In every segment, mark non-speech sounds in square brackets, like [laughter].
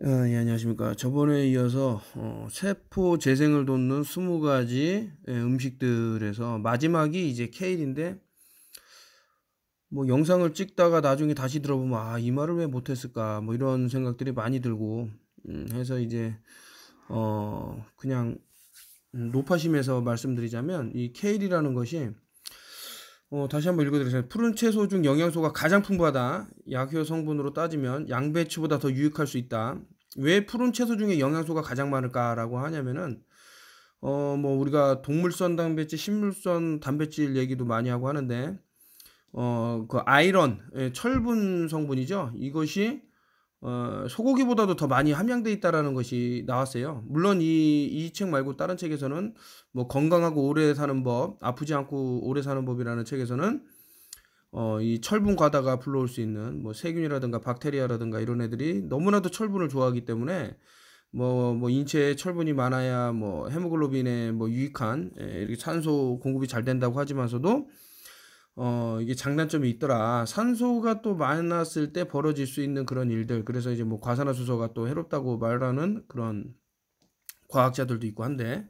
어, 예, 안녕하십니까. 저번에 이어서 어, 세포 재생을 돕는 20가지 예, 음식들에서 마지막이 이제 케일인데 뭐 영상을 찍다가 나중에 다시 들어보면 아이 말을 왜 못했을까 뭐 이런 생각들이 많이 들고 음, 해서 이제 어 그냥 음, 노파심에서 말씀드리자면 이 케일이라는 것이 어, 다시 한번 읽어드리겠습니다. 푸른 채소 중 영양소가 가장 풍부하다. 약효 성분으로 따지면 양배추보다 더 유익할 수 있다. 왜 푸른 채소 중에 영양소가 가장 많을까라고 하냐면은 어 뭐 우리가 동물성 단백질, 식물성 단백질 얘기도 많이 하고 하는데 어 그 아이런 예, 철분 성분이죠. 이것이 어, 소고기보다도 더 많이 함양돼 있다라는 것이 나왔어요. 물론 이 이 책 말고 다른 책에서는 뭐 건강하고 오래 사는 법, 아프지 않고 오래 사는 법이라는 책에서는 어, 이 철분 과다가 불러올 수 있는 뭐 세균이라든가 박테리아라든가 이런 애들이 너무나도 철분을 좋아하기 때문에 뭐, 뭐, 인체에 철분이 많아야 뭐, 헤모글로빈에 뭐, 유익한, 에, 예, 이렇게 산소 공급이 잘 된다고 하지만서도 어, 이게 장단점이 있더라. 산소가 또 많았을 때 벌어질 수 있는 그런 일들. 그래서 이제 뭐 과산화수소가 또 해롭다고 말하는 그런 과학자들도 있고 한데,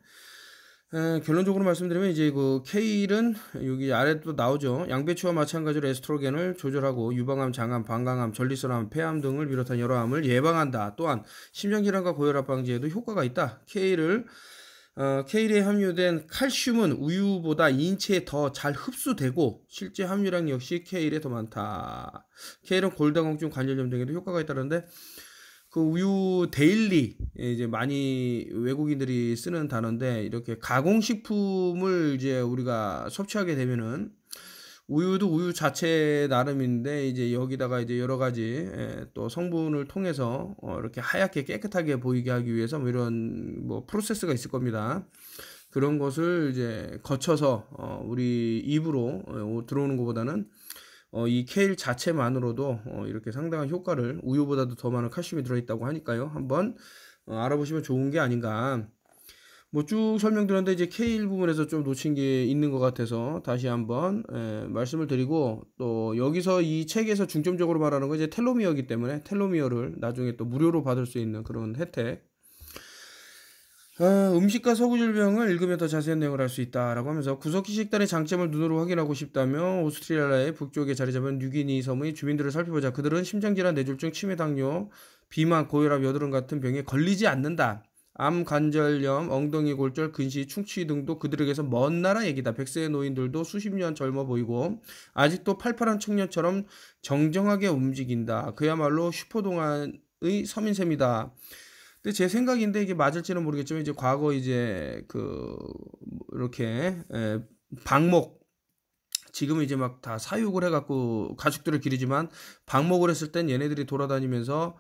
에, 결론적으로 말씀드리면 이제 그 케일은 여기 아래 도 나오죠. 양배추와 마찬가지로 에스트로겐을 조절하고 유방암, 장암, 방광암, 전립선암, 폐암 등을 비롯한 여러 암을 예방한다. 또한 심장질환과 고혈압 방지에도 효과가 있다. 케일을 어, 케일에 함유된 칼슘은 우유보다 인체에 더 잘 흡수되고 실제 함유량 역시 케일에 더 많다. 케일은 골다공증, 관절염 등에도 효과가 있다는데 그 우유 데일리 예, 이제 많이 외국인들이 쓰는 단어인데 이렇게 가공식품을 이제 우리가 섭취하게 되면은 우유도 우유 자체 나름인데 이제 여기다가 이제 여러 가지 예, 또 성분을 통해서 어, 이렇게 하얗게 깨끗하게 보이게 하기 위해서 뭐 이런 뭐 프로세스가 있을 겁니다. 그런 것을 이제 거쳐서 어, 우리 입으로 어, 들어오는 것보다는 이 케일 자체만으로도 이렇게 상당한 효과를 우유보다도 더 많은 칼슘이 들어있다고 하니까요. 한번 알아보시면 좋은 게 아닌가. 뭐쭉 설명드렸는데 이제 K1 부분에서 좀 놓친 게 있는 것 같아서 다시 한번 에, 예, 말씀을 드리고 또 여기서 이 책에서 중점적으로 말하는 건 이제 텔로미어이기 때문에 텔로미어를 나중에 또 무료로 받을 수 있는 그런 혜택 아, 음식과 서구질병을 읽으면 더 자세한 내용을 알 수 있다라고 하면서 구석기 식단의 장점을 눈으로 확인하고 싶다며 오스트리아의 북쪽에 자리 잡은 뉴기니 섬의 주민들을 살펴보자. 그들은 심장질환, 뇌졸중, 치매, 당뇨, 비만, 고혈압, 여드름 같은 병에 걸리지 않는다. 암, 관절염, 엉덩이 골절, 근시, 충치 등도 그들에게서 먼 나라 얘기다. 백세 노인들도 수십 년 젊어 보이고 아직도 팔팔한 청년처럼 정정하게 움직인다. 그야말로 슈퍼동안의 서민셈이다. 근데 제 생각인데 이게 맞을지는 모르겠지만 이제 과거 이제 그 이렇게 에, 방목 지금 이제 막 다 사육을 해갖고 가축들을 기르지만 방목을 했을 땐 얘네들이 돌아다니면서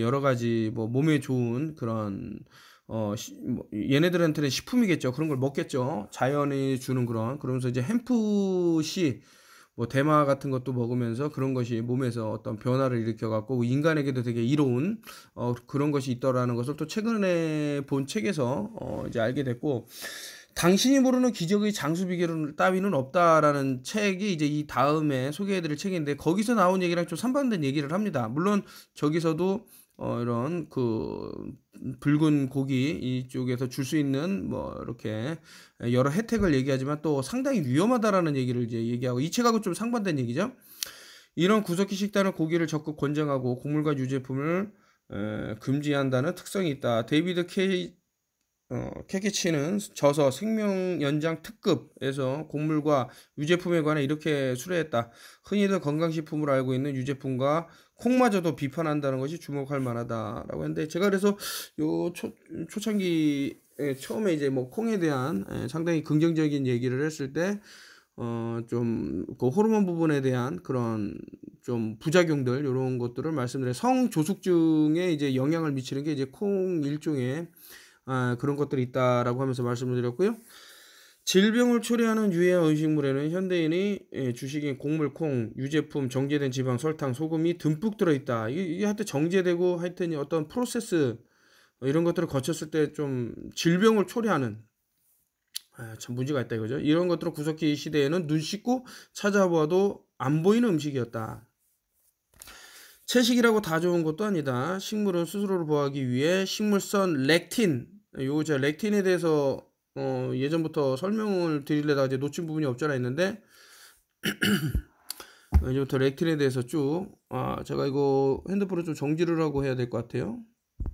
여러 가지 뭐 몸에 좋은 그런 어, 시, 뭐, 얘네들한테는 식품이겠죠. 그런 걸 먹겠죠. 자연이 주는 그런. 그러면서 이제 햄프시, 뭐, 대마 같은 것도 먹으면서 그런 것이 몸에서 어떤 변화를 일으켜갖고 인간에게도 되게 이로운, 어, 그런 것이 있더라는 것을 또 최근에 본 책에서, 어, 이제 알게 됐고, 당신이 모르는 기적의 장수 비결은 따위는 없다라는 책이 이제 이 다음에 소개해드릴 책인데, 거기서 나온 얘기랑 좀 상반된 얘기를 합니다. 물론, 저기서도 어, 이런 그 붉은 고기 이쪽에서 줄 수 있는 뭐 이렇게 여러 혜택을 얘기하지만 또 상당히 위험하다라는 얘기를 이제 얘기하고 이 책하고 좀 상반된 얘기죠. 이런 구석기 식단은 고기를 적극 권장하고 곡물과 유제품을 에, 금지한다는 특성이 있다. 데이비드 케이 어, 케케치는 저서 생명연장 특급에서 곡물과 유제품에 관해 이렇게 수레했다. 흔히들 건강식품으로 알고 있는 유제품과 콩마저도 비판한다는 것이 주목할 만하다라고 했는데 제가 그래서 요 초, 초창기 예, 처음에 이제 뭐 콩에 대한 예, 상당히 긍정적인 얘기를 했을 때 어, 좀, 그 호르몬 부분에 대한 그런 좀 부작용들, 이런 것들을 말씀드려. 성조숙증에 이제 영향을 미치는 게 이제 콩 일종의, 아, 그런 것들이 있다라고 하면서 말씀을 드렸고요. 질병을 초래하는 유해 음식물에는 현대인이 예, 주식인 곡물, 콩, 유제품, 정제된 지방, 설탕, 소금이 듬뿍 들어있다. 이게 하여튼 정제되고 하여튼 어떤 프로세스 뭐 이런 것들을 거쳤을 때 좀 질병을 초래하는 아, 참 문제가 있다 이거죠. 이런 것들을 구석기 시대에는 눈 씻고 찾아봐도 안 보이는 음식이었다. 채식이라고 다 좋은 것도 아니다. 식물은 스스로를 보호하기 위해 식물성 렉틴, 요 제가 렉틴에 대해서 어, 예전부터 설명을 드리려다가 이제 놓친 부분이 없잖아 있는데 [clears throat] 이제부터 렉틴에 대해서 쭉 아, 제가 이거 핸드폰을 좀 정지를 하고 해야 될 것 같아요.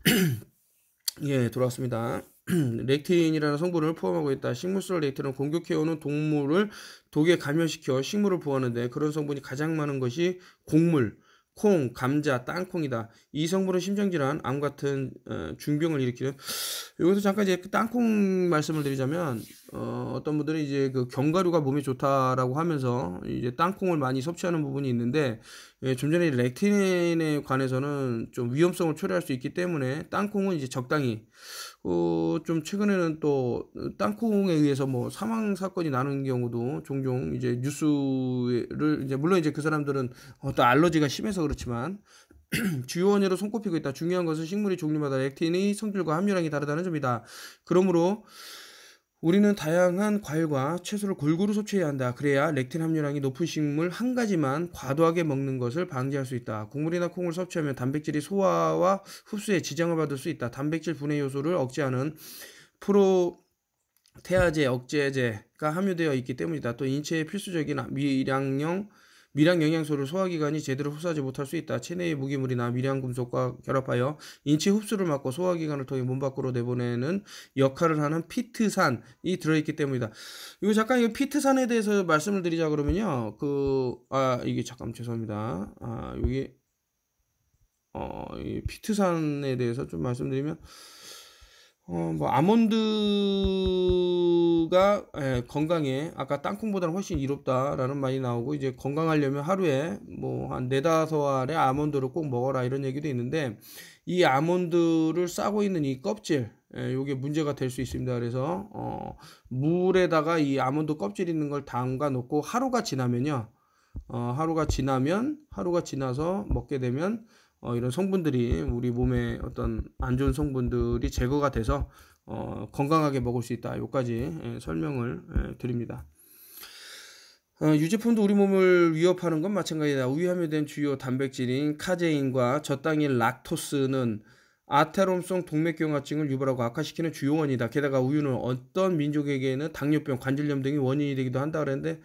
[clears throat] 예, 돌아왔습니다. 렉틴이라는 [clears throat] 성분을 포함하고 있다. 식물성 렉틴은 공격해오는 동물을 독에 감염시켜 식물을 보호하는데 그런 성분이 가장 많은 것이 곡물, 콩, 감자, 땅콩이다. 이 성분은 심장질환, 암 같은 어, 중병을 일으키는. 여기서 잠깐 이제 땅콩 말씀을 드리자면 어, 어떤 분들은 이제 그 견과류가 몸에 좋다라고 하면서 이제 땅콩을 많이 섭취하는 부분이 있는데 예, 좀 전에 렉틴에 관해서는 좀 위험성을 초래할 수 있기 때문에 땅콩은 이제 적당히 어, 좀 최근에는 또 땅콩에 의해서 뭐 사망 사건이 나는 경우도 종종 이제 뉴스를 이제 물론 이제 그 사람들은 어떤 알러지가 심해서 그렇지만 [clears throat] 주요 원인으로 손꼽히고 있다. 중요한 것은 식물이 종류마다 액틴의 성질과 함유량이 다르다는 점이다. 그러므로 우리는 다양한 과일과 채소를 골고루 섭취해야 한다. 그래야 렉틴 함유량이 높은 식물 한 가지만 과도하게 먹는 것을 방지할 수 있다. 국물이나 콩을 섭취하면 단백질이 소화와 흡수에 지장을 받을 수 있다. 단백질 분해 요소를 억제하는 프로테아제, 억제제가 함유되어 있기 때문이다. 또 인체에 필수적인 미량형 미량 영양소를 소화기관이 제대로 흡수하지 못할 수 있다. 체내의 무기물이나 미량 금속과 결합하여 인체 흡수를 막고 소화기관을 통해 몸 밖으로 내보내는 역할을 하는 피트산이 들어있기 때문이다. 이거 잠깐 이 피트산에 대해서 말씀을 드리자 그러면요. 그, 아, 이게 잠깐 죄송합니다. 아, 여기, 어, 이 피트산에 대해서 좀 말씀드리면, 어, 뭐 아몬드가 예, 건강에 아까 땅콩보다는 훨씬 이롭다라는 말이 나오고 이제 건강하려면 하루에 뭐 한 네다섯 알의 아몬드를 꼭 먹어라 이런 얘기도 있는데 이 아몬드를 싸고 있는 이 껍질 예, 요게 문제가 될 수 있습니다. 그래서 어, 물에다가 이 아몬드 껍질 있는 걸 담가 놓고 하루가 지나면요. 어, 하루가 지나면 하루가 지나서 먹게 되면 어, 이런 성분들이 우리 몸에 어떤 안 좋은 성분들이 제거가 돼서 어, 건강하게 먹을 수 있다. 요까지 예, 설명을 예, 드립니다. 어, 유제품도 우리 몸을 위협하는 건 마찬가지다. 우유함에 된 주요 단백질인 카제인과 저당인 락토스는 아테롬성 동맥경화증을 유발하고 악화시키는 주요 원이다. 게다가 우유는 어떤 민족에게는 당뇨병, 관절염 등이 원인이 되기도 한다 그랬는데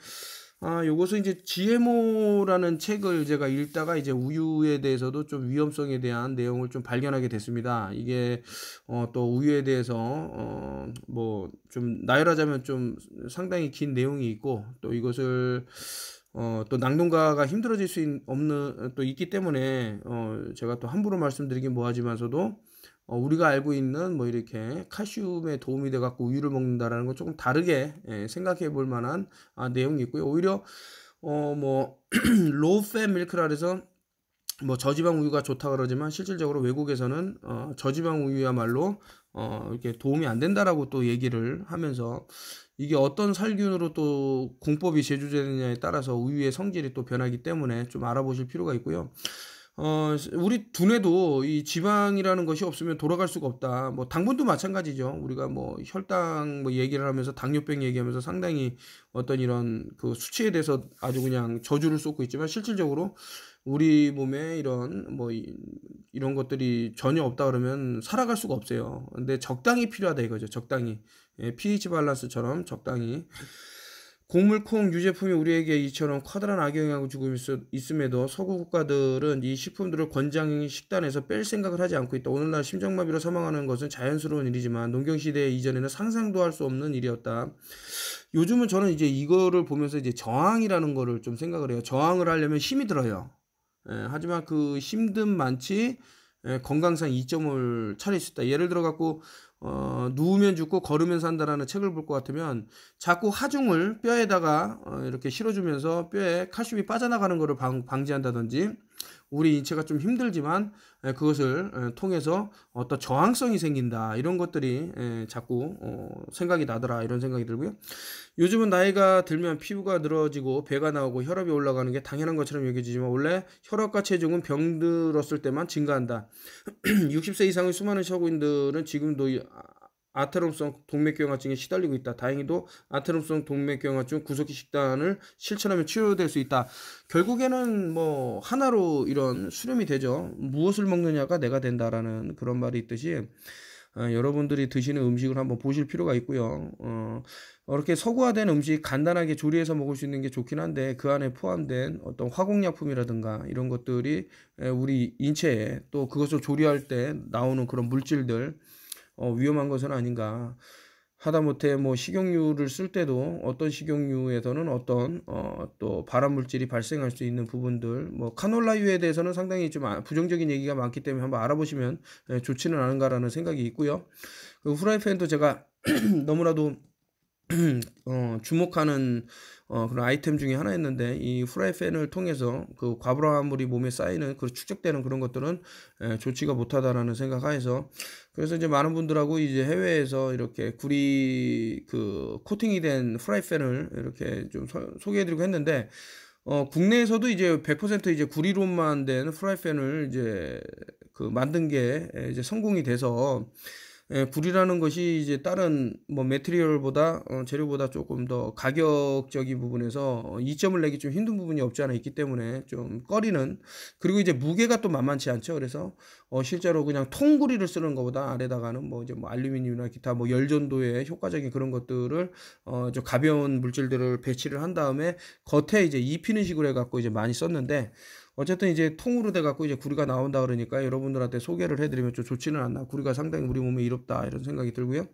아, 요것은 이제 GMO라는 책을 제가 읽다가 이제 우유에 대해서도 좀 위험성에 대한 내용을 좀 발견하게 됐습니다. 이게 어, 또 우유에 대해서 어, 뭐좀 나열하자면 좀 상당히 긴 내용이 있고 또 이것을 어, 또 낙농가가 힘들어질 수 있, 없는 또 있기 때문에 어, 제가 또 함부로 말씀드리긴 뭐하지만서도 어, 우리가 알고 있는 뭐 이렇게 칼슘에 도움이 돼 갖고 우유를 먹는다라는 건 조금 다르게 예, 생각해 볼 만한 아, 내용이 있고요. 오히려 어뭐 로우팻 밀크라 그래서 뭐 저지방 우유가 좋다 그러지만 실질적으로 외국에서는 어, 저지방 우유야말로 어, 이렇게 도움이 안 된다라고 또 얘기를 하면서 이게 어떤 살균으로 또 공법이 제조되느냐에 따라서 우유의 성질이 또 변하기 때문에 좀 알아보실 필요가 있고요. 어, 우리 두뇌도 이 지방이라는 것이 없으면 돌아갈 수가 없다. 뭐 당분도 마찬가지죠. 우리가 뭐 혈당 뭐 얘기를 하면서 당뇨병 얘기하면서 상당히 어떤 이런 그 수치에 대해서 아주 그냥 저주를 쏟고 있지만 실질적으로 우리 몸에 이런 뭐 이, 이런 것들이 전혀 없다 그러면 살아갈 수가 없어요. 근데 적당히 필요하다 이거죠. 적당히 예, pH 밸런스처럼 적당히 곡물콩 유제품이 우리에게 이처럼 커다란 악영향을 주고 있, 음에도 서구 국가들은 이 식품들을 권장 식단에서 뺄 생각을 하지 않고 있다. 오늘날 심장마비로 사망하는 것은 자연스러운 일이지만 농경시대 이전에는 상상도 할 수 없는 일이었다. 요즘은 저는 이제 이거를 보면서 이제 저항이라는 거를 좀 생각을 해요. 저항을 하려면 힘이 들어요. 예, 하지만 그 힘든 많지 예, 건강상 이점을 차릴 수 있다. 예를 들어 갖고 어, 누우면 죽고 걸으면 산다라는 책을 볼 것 같으면 자꾸 하중을 뼈에다가 어, 이렇게 실어주면서 뼈에 칼슘이 빠져나가는 것을 방, 방지한다든지 우리 인체가 좀 힘들지만 예, 그것을 예, 통해서 어떤 저항성이 생긴다 이런 것들이 예, 자꾸 어, 생각이 나더라 이런 생각이 들고요. 요즘은 나이가 들면 피부가 늘어지고 배가 나오고 혈압이 올라가는 게 당연한 것처럼 여겨지지만 원래 혈압과 체중은 병들었을 때만 증가한다. 60세 [clears throat] 이상의 수많은 서구인들은 지금도 아테롬성 동맥경화증에 시달리고 있다. 다행히도 아테롬성 동맥경화증 구석기 식단을 실천하면 치료될 수 있다. 결국에는 뭐 하나로 이런 수렴이 되죠. 무엇을 먹느냐가 내가 된다라는 그런 말이 있듯이 어, 여러분들이 드시는 음식을 한번 보실 필요가 있고요. 어, 이렇게 서구화된 음식 간단하게 조리해서 먹을 수 있는 게 좋긴 한데 그 안에 포함된 어떤 화공약품이라든가 이런 것들이 우리 인체에 또 그것을 조리할 때 나오는 그런 물질들 어, 위험한 것은 아닌가. 하다못해 뭐 식용유를 쓸 때도 어떤 식용유에서는 어떤 어, 또 발암 물질이 발생할 수 있는 부분들 뭐 카놀라유에 대해서는 상당히 좀 아, 부정적인 얘기가 많기 때문에 한번 알아보시면 예, 좋지는 않은가라는 생각이 있고요. 그 후라이팬도 제가 [clears throat] 너무나도 [clears throat] 어, 주목하는 어, 그런 아이템 중에 하나였는데 이 후라이팬을 통해서 그 과불화물이 몸에 쌓이는 그 축적되는 그런 것들은 에, 예, 조치가 못하다라는 생각하에서 그래서 이제 많은 분들하고 이제 해외에서 이렇게 구리 그 코팅이 된 후라이팬을 이렇게 좀 서, 소개해드리고 했는데 어, 국내에서도 이제 100% 이제 구리로만 된 후라이팬을 이제 그 만든 게 이제 성공이 돼서 예, 불이라는 것이 이제 다른 뭐매트리얼보다 어, 재료보다 조금 더 가격적인 부분에서 어, 이점을 내기 좀 힘든 부분이 없지 않아 있기 때문에 좀 꺼리는 그리고 이제 무게가 또 만만치 않죠. 그래서 어, 실제로 그냥 통구리를 쓰는 것보다 아래다가는 뭐 이제 뭐 알루미늄이나 기타 뭐 열전도에 효과적인 그런 것들을 어, 좀 가벼운 물질들을 배치를 한 다음에 겉에 이제 입히는 식으로 해갖고 이제 많이 썼는데 어쨌든 이제 통으로 돼갖고 이제 구리가 나온다 그러니까 여러분들한테 소개를 해드리면 좀 좋지는 않나. 구리가 상당히 우리 몸에 이롭다. 이런 생각이 들고요.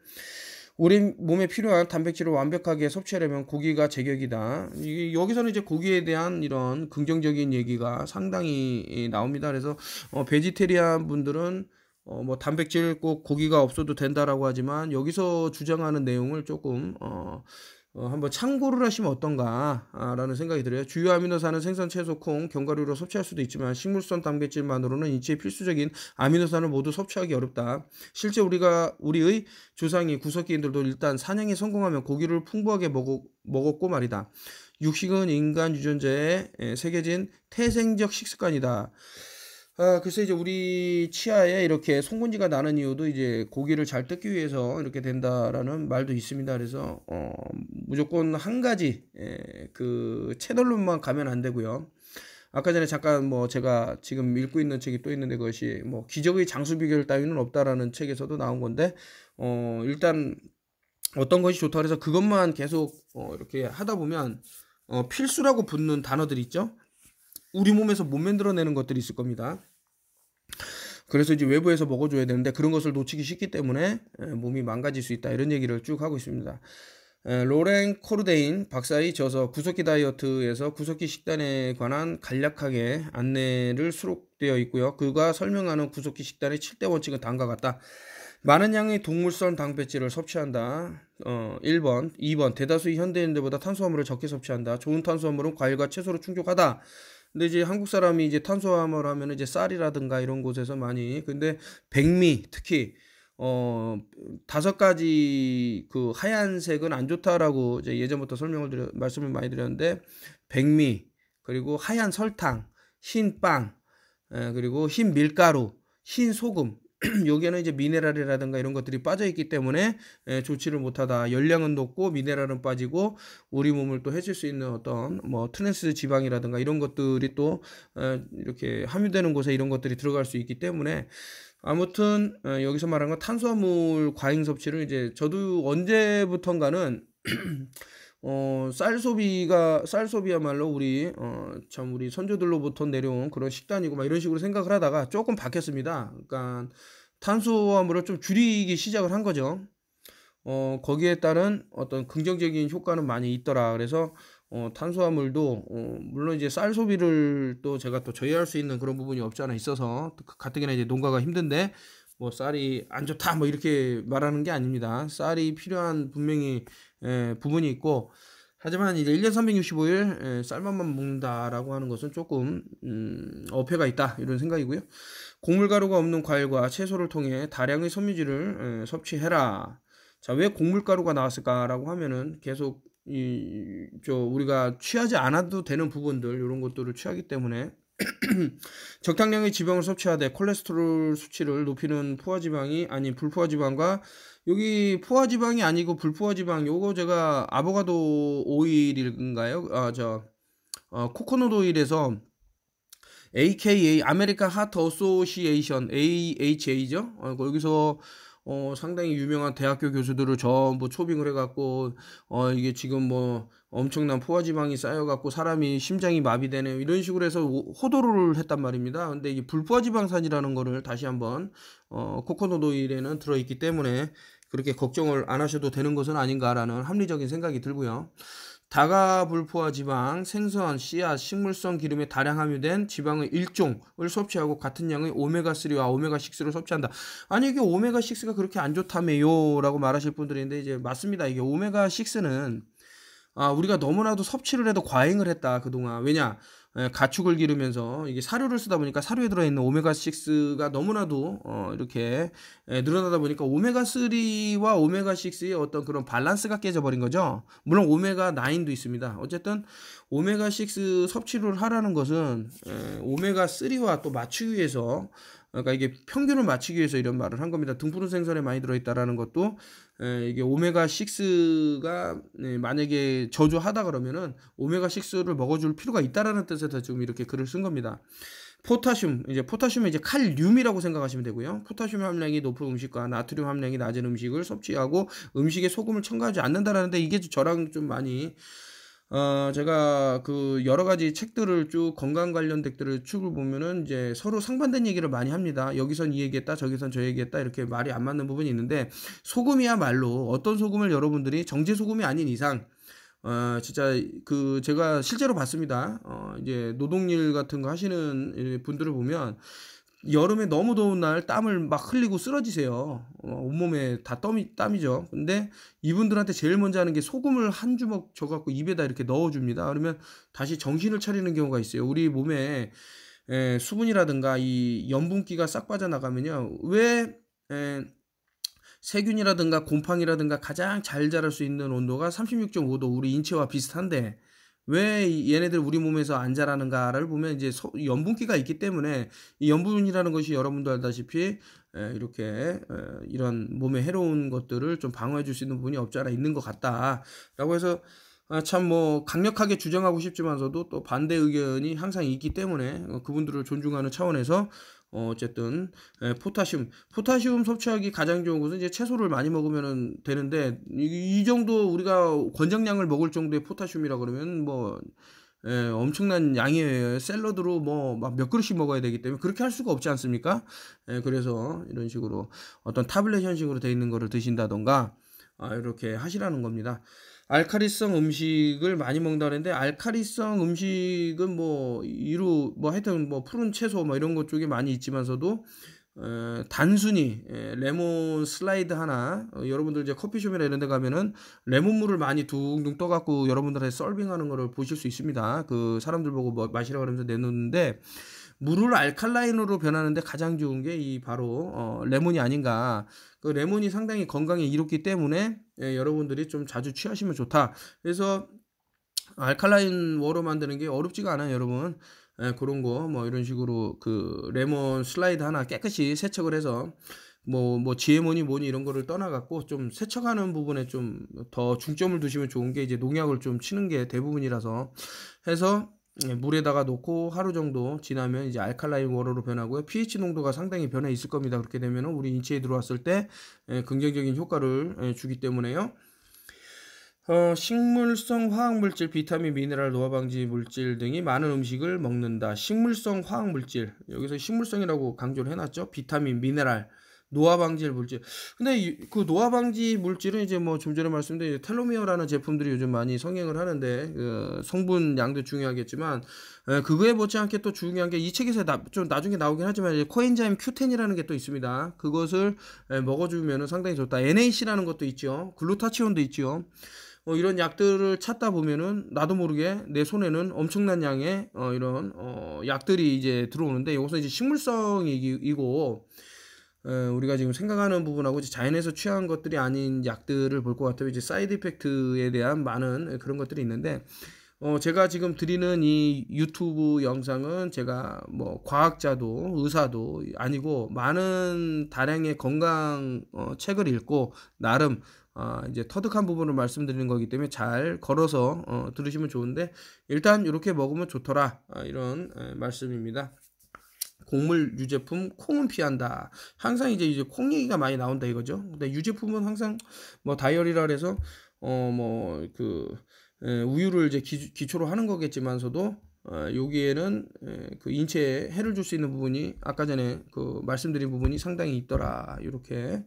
우리 몸에 필요한 단백질을 완벽하게 섭취하려면 고기가 제격이다. 여기서는 이제 고기에 대한 이런 긍정적인 얘기가 상당히 나옵니다. 그래서 어, 베지테리안 분들은 어, 뭐 단백질 꼭 고기가 없어도 된다라고 하지만 여기서 주장하는 내용을 조금 어, 어, 한번 참고를 하시면 어떤가라는 아, 생각이 들어요. 주요 아미노산은 생선, 채소, 콩, 견과류로 섭취할 수도 있지만 식물성 단백질만으로는 인체에 필수적인 아미노산을 모두 섭취하기 어렵다. 실제 우리가 우리의 조상이 구석기인들도 일단 사냥에 성공하면 고기를 풍부하게 먹어, 먹었고 말이다. 육식은 인간 유전자에 새겨진 태생적 식습관이다. 아, 어, 글쎄 이제 우리 치아에 이렇게 송문지가 나는 이유도 이제 고기를 잘 뜯기 위해서 이렇게 된다라는 말도 있습니다. 그래서 어, 무조건 한 가지 예, 그 채널로만 가면 안 되고요. 아까 전에 잠깐 뭐 제가 지금 읽고 있는 책이 또 있는데 그것이 뭐 기적의 장수 비결 따위는 없다라는 책에서도 나온 건데 어 일단 어떤 것이 좋다 그래서 그것만 계속 어 이렇게 하다 보면 어 필수라고 붙는 단어들 있죠. 우리 몸에서 못 만들어내는 것들이 있을 겁니다. 그래서 이제 외부에서 먹어줘야 되는데 그런 것을 놓치기 쉽기 때문에 예, 몸이 망가질 수 있다 이런 얘기를 쭉 하고 있습니다. 예, 로렌 코르데인 박사의 저서 구석기 다이어트에서 구석기 식단에 관한 간략하게 안내를 수록되어 있고요. 그가 설명하는 구석기 식단의 7대 원칙은 다음과 같다. 많은 양의 동물성 단백질을 섭취한다. 어, 1번, 2번, 대다수의 현대인들보다 탄수화물을 적게 섭취한다. 좋은 탄수화물은 과일과 채소로 충족하다. 근데 이제 한국 사람이 이제 탄수화물 하면 이제 쌀이라든가 이런 곳에서 많이 근데 백미 특히 어 다섯 가지 그 하얀색은 안 좋다라고 이제 예전부터 설명을 드려 말씀을 많이 드렸는데 백미 그리고 하얀 설탕 흰빵 예, 그리고 흰 밀가루 흰 소금 [clears throat] 여기에는 이제 미네랄이라든가 이런 것들이 빠져 있기 때문에 에, 예, 좋지를 못하다. 열량은 높고 미네랄은 빠지고 우리 몸을 또 해칠 수 있는 어떤 뭐 트랜스 지방이라든가 이런 것들이 또 예, 이렇게 함유되는 곳에 이런 것들이 들어갈 수 있기 때문에 아무튼 예, 여기서 말한 건 탄수화물 과잉 섭취를 이제 저도 언제부턴가는 [clears throat] 어, 쌀 소비가 쌀 소비야말로 우리 어, 참 우리 선조들로부터 내려온 그런 식단이고 막 이런 식으로 생각을 하다가 조금 바뀌었습니다. 그러니까 탄수화물을 좀 줄이기 시작을 한 거죠. 어, 거기에 따른 어떤 긍정적인 효과는 많이 있더라. 그래서 어, 탄수화물도 어, 물론 이제 쌀 소비를 또 제가 또 저해할 수 있는 그런 부분이 없지 않아 있어서 가뜩이나 그, 이제 농가가 힘든데 뭐 쌀이 안 좋다 뭐 이렇게 말하는 게 아닙니다. 쌀이 필요한 분명히 에, 부분이 있고 하지만 이제 1년 365일 에, 쌀만만 먹는다라고 하는 것은 조금 음, 어폐가 있다 이런 생각이고요. 곡물가루가 없는 과일과 채소를 통해 다량의 섬유질을 에, 섭취해라. 자, 왜 곡물가루가 나왔을까라고 하면은 계속 이 저 우리가 취하지 않아도 되는 부분들 이런 것들을 취하기 때문에 [clears throat] 적당량의 지방을 섭취하되 콜레스테롤 수치를 높이는 포화지방이 아닌 불포화지방과 여기 포화지방이 아니고 불포화지방 요거 제가 아보가도 오일인가요? 아저 어, 코코넛 오일에서 AKA 아메리카 하트 어소시에이션 AHA죠. 어, 거기서 어, 상당히 유명한 대학교 교수들을 전부 초빙을 해갖고 어, 이게 지금 뭐 엄청난 포화지방이 쌓여갖고 사람이 심장이 마비되는 이런 식으로 해서 호도를 했단 말입니다. 근데 이 불포화지방산이라는 거를 다시 한번 어, 코코넛 오일에는 들어있기 때문에 그렇게 걱정을 안 하셔도 되는 것은 아닌가라는 합리적인 생각이 들고요. 다가 불포화 지방, 생선, 씨앗, 식물성 기름에 다량 함유된 지방의 일종을 섭취하고 같은 양의 오메가3와 오메가6를 섭취한다. 아니, 이게 오메가6가 그렇게 안 좋다며요? 라고 말하실 분들인데, 이제 맞습니다. 이게 오메가6는 아, 우리가 너무나도 섭취를 해도 과잉을 했다, 그동안. 왜냐? 예, 가축을 기르면서 이게 사료를 쓰다 보니까 사료에 들어있는 오메가6가 너무나도 어, 이렇게 예, 늘어나다 보니까 오메가3와 오메가6의 어떤 그런 밸런스가 깨져버린 거죠. 물론 오메가9도 있습니다. 어쨌든 오메가6 섭취를 하라는 것은 예, 오메가3와 또 맞추기 위해서 그러니까 이게 평균을 맞추기 위해서 이런 말을 한 겁니다. 등푸른 생선에 많이 들어있다라는 것도 에, 예, 이게 오메가 6가 만약에 저조하다 그러면은 오메가 6를 먹어줄 필요가 있다라는 뜻에서 지금 이렇게 글을 쓴 겁니다. 포타슘 이제 포타슘은 이제 칼륨이라고 생각하시면 되고요. 포타슘 함량이 높은 음식과 나트륨 함량이 낮은 음식을 섭취하고 음식에 소금을 첨가하지 않는다라는데 이게 저랑 좀 많이 어, 제가 그 여러 가지 책들을 쭉 건강 관련 덱들을 쭉을 보면은 이제 서로 상반된 얘기를 많이 합니다. 여기선 이 얘기했다, 저기선 저 얘기했다 이렇게 말이 안 맞는 부분이 있는데 소금이야말로 어떤 소금을 여러분들이 정제 소금이 아닌 이상 어, 진짜 그 제가 실제로 봤습니다. 어, 이제 노동일 같은 거 하시는 분들을 보면 여름에 너무 더운 날 땀을 막 흘리고 쓰러지세요. 어, 온몸에 다 땀이, 땀이죠. 근데 이분들한테 제일 먼저 하는 게 소금을 한 주먹 줘갖고 입에다 이렇게 넣어줍니다. 그러면 다시 정신을 차리는 경우가 있어요. 우리 몸에 에, 수분이라든가 이 염분기가 싹 빠져나가면요. 왜, 에, 세균이라든가 곰팡이라든가 가장 잘 자랄 수 있는 온도가 36.5도 우리 인체와 비슷한데 왜 얘네들 우리 몸에서 안 자라는가를 보면 이제 염분기가 있기 때문에 이 염분이라는 것이 여러분도 알다시피 이렇게 이런 몸에 해로운 것들을 좀 방어해 줄 수 있는 부분이 없지 않아 있는 것 같다라고 해서 아, 참뭐 강력하게 주장하고 싶지만서도 또 반대 의견이 항상 있기 때문에 어, 그분들을 존중하는 차원에서 어, 쨌든 예, 포타슘, 포타슘 섭취하기 가장 좋은 것은 이제 채소를 많이 먹으면 되는데 이, 이, 정도 우리가 권장량을 먹을 정도의 포타슘이라 그러면 뭐 예, 엄청난 양의 샐러드로 뭐 막 몇 그릇씩 먹어야 되기 때문에 그렇게 할 수가 없지 않습니까? 예, 그래서 이런 식으로 어떤 타블렛 형식으로 돼 있는 거를 드신다던가 아, 이렇게 하시라는 겁니다. 알카리성 음식을 많이 먹는다는데 그랬 알카리성 음식은 뭐 이루 뭐 하여튼 뭐 푸른 채소 뭐 이런 것 쪽에 많이 있지만서도 어, 단순히 에, 예, 레몬 슬라이드 하나 어, 여러분들 이제 커피숍이나 이런 데 가면은 레몬물을 많이 둥둥 떠갖고 여러분들한테 썰빙하는 거를 보실 수 있습니다 그 사람들 보고 뭐 마시라고 하면서 내놓는데 물을 알칼라인으로 변하는데 가장 좋은 게 이 바로 어, 레몬이 아닌가. 그 레몬이 상당히 건강에 이롭기 때문에 예, 여러분들이 좀 자주 취하시면 좋다. 그래서 알칼라인 워로 만드는 게 어렵지가 않아요, 여러분. 예, 그런 거 뭐 이런 식으로 그 레몬 슬라이드 하나 깨끗이 세척을 해서 뭐 뭐 지혜모니 뭐니 이런 거를 떠나갖고 좀 세척하는 부분에 좀 더 중점을 두시면 좋은 게 이제 농약을 좀 치는 게 대부분이라서 해서 예, 물에다가 놓고 하루 정도 지나면 이제 알칼라인 워러로 변하고요. pH 농도가 상당히 변해 있을 겁니다. 그렇게 되면 우리 인체에 들어왔을 때 예, 긍정적인 효과를 예, 주기 때문에요. 어, 식물성 화학물질, 비타민, 미네랄, 노화 방지 물질 등이 많은 음식을 먹는다. 식물성 화학물질, 여기서 식물성이라고 강조를 해놨죠. 비타민, 미네랄, 노화 방지 물질. 근데 그 노화 방지 물질은 이제 뭐 좀 전에 말씀드린 텔로미어라는 제품들이 요즘 많이 성행을 하는데 그 성분 양도 중요하겠지만 어, 그거에 못지않게 또 중요한 게 이 책에서 나, 좀 나중에 나오긴 하지만 이제 코엔자임 Q10이라는 게 또 있습니다. 그것을 예, 먹어주면 상당히 좋다. NAC라는 것도 있죠. 글루타치온도 있죠. 어, 뭐 이런 약들을 찾다 보면은 나도 모르게 내 손에는 엄청난 양의 어, 이런 어, 약들이 이제 들어오는데 여기서 이제 식물성이고 우리가 지금 생각하는 부분하고 이제 자연에서 취한 것들이 아닌 약들을 볼 것 같아요. 이제 사이드 이펙트에 대한 많은 그런 것들이 있는데 어, 제가 지금 드리는 이 유튜브 영상은 제가 뭐 과학자도 의사도 아니고 많은 다량의 건강 어, 책을 읽고 나름 어, 이제 터득한 부분을 말씀드리는 거기 때문에 잘 걸어서 어, 들으시면 좋은데 일단 이렇게 먹으면 좋더라 아, 이런 에, 말씀입니다. 곡물 유제품 콩은 피한다. 항상 이제 이제 콩 얘기가 많이 나온다 이거죠. 근데 유제품은 항상 뭐 다이어리라 그래서 어 뭐 그 우유를 이제 기, 초로 하는 거겠지만서도 어, 여기에는 에, 그 인체에 해를 줄 수 있는 부분이 아까 전에 그 말씀드린 부분이 상당히 있더라. 이렇게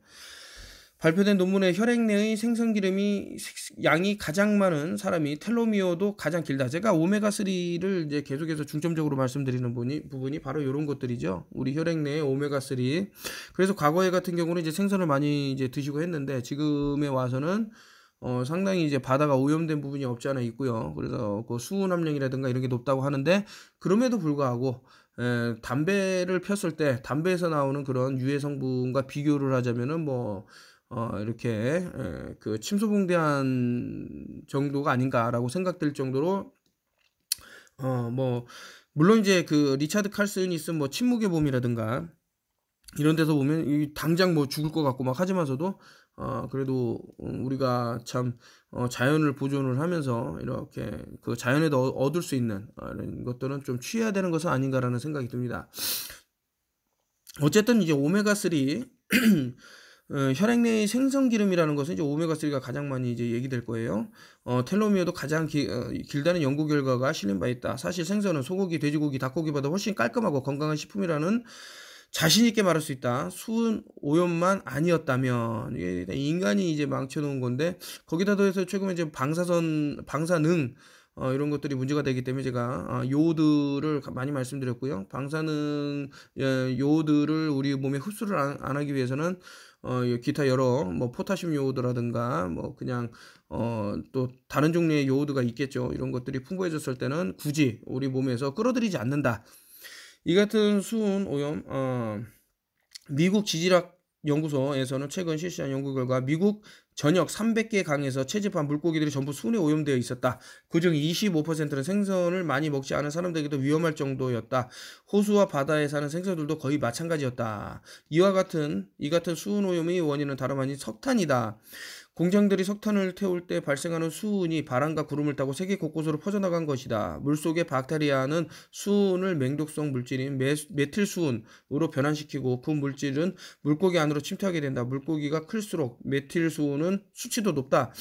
발표된 논문의 혈액 내의 생성 기름이 양이 가장 많은 사람이 텔로미어도 가장 길다. 제가 오메가 3를 이제 계속해서 중점적으로 말씀드리는 부분이, 부분이 바로 이런 것들이죠. 우리 혈액 내의 오메가 3. 그래서 과거에 같은 경우는 이제 생선을 많이 이제 드시고 했는데 지금에 와서는 어, 상당히 이제 바다가 오염된 부분이 없지 않아 있고요. 그래서 그수은 함량이라든가 이런 게 높다고 하는데 그럼에도 불구하고 에, 담배를 폈을 때 담배에서 나오는 그런 유해 성분과 비교를 하자면은 뭐 어, 이렇게 에, 예, 그 침소봉대한 정도가 아닌가라고 생각될 정도로 어, 뭐 물론 이제 그 리차드 칼슨이 쓴뭐 침묵의 봄이라든가 이런 데서 보면 이 당장 뭐 죽을 것 같고 막 하지만서도 어 그래도 우리가 참 어, 자연을 보존을 하면서 이렇게 그 자연에도 얻을 수 있는 어, 이런 것들은 좀 취해야 되는 것은 아닌가라는 생각이 듭니다. 어쨌든 이제 오메가 3 [clears throat] 어, 혈액 내의 생성 기름이라는 것은 이제 오메가3가 가장 많이 이제 얘기될 거예요. 어, 텔로미어도 가장 기, 어, 길다는 연구 결과가 실린 바 있다. 사실 생선은 소고기, 돼지고기, 닭고기보다 훨씬 깔끔하고 건강한 식품이라는 자신 있게 말할 수 있다. 수은 오염만 아니었다면 이게 인간이 이제 망쳐놓은 건데 거기다 더해서 최근에 이제 방사선 방사능 어, 이런 것들이 문제가 되기 때문에 제가 어, 요오드를 많이 말씀드렸고요. 방사능 예, 요오드를 우리 몸에 흡수를 안, 안 하기 위해서는 어, 기타 여러 뭐 포타슘 요오드라든가 뭐 그냥 어, 또 다른 종류의 요오드가 있겠죠. 이런 것들이 풍부해졌을 때는 굳이 우리 몸에서 끌어들이지 않는다. 이 같은 수은 오염 어, 미국 지질학 연구소에서는 최근 실시한 연구 결과 미국 저녁 300개 강에서 채집한 물고기들이 전부 순에 오염되어 있었다. 그중 25%는 생선을 많이 먹지 않은 사람들에게도 위험할 정도였다. 호수와 바다에 사는 생선들도 거의 마찬가지였다. 이와 같은 이 같은 순 오염의 원인은 다름 아닌 석탄이다. 공장들이 석탄을 태울 때 발생하는 수은이 바람과 구름을 타고 세계 곳곳으로 퍼져나간 것이다. 물속의 박테리아는 수은을 맹독성 물질인 메, 메틸 수은으로 변환시키고 그 물질은 물고기 안으로 침투하게 된다. 물고기가 클수록 메틸 수은은 수치도 높다.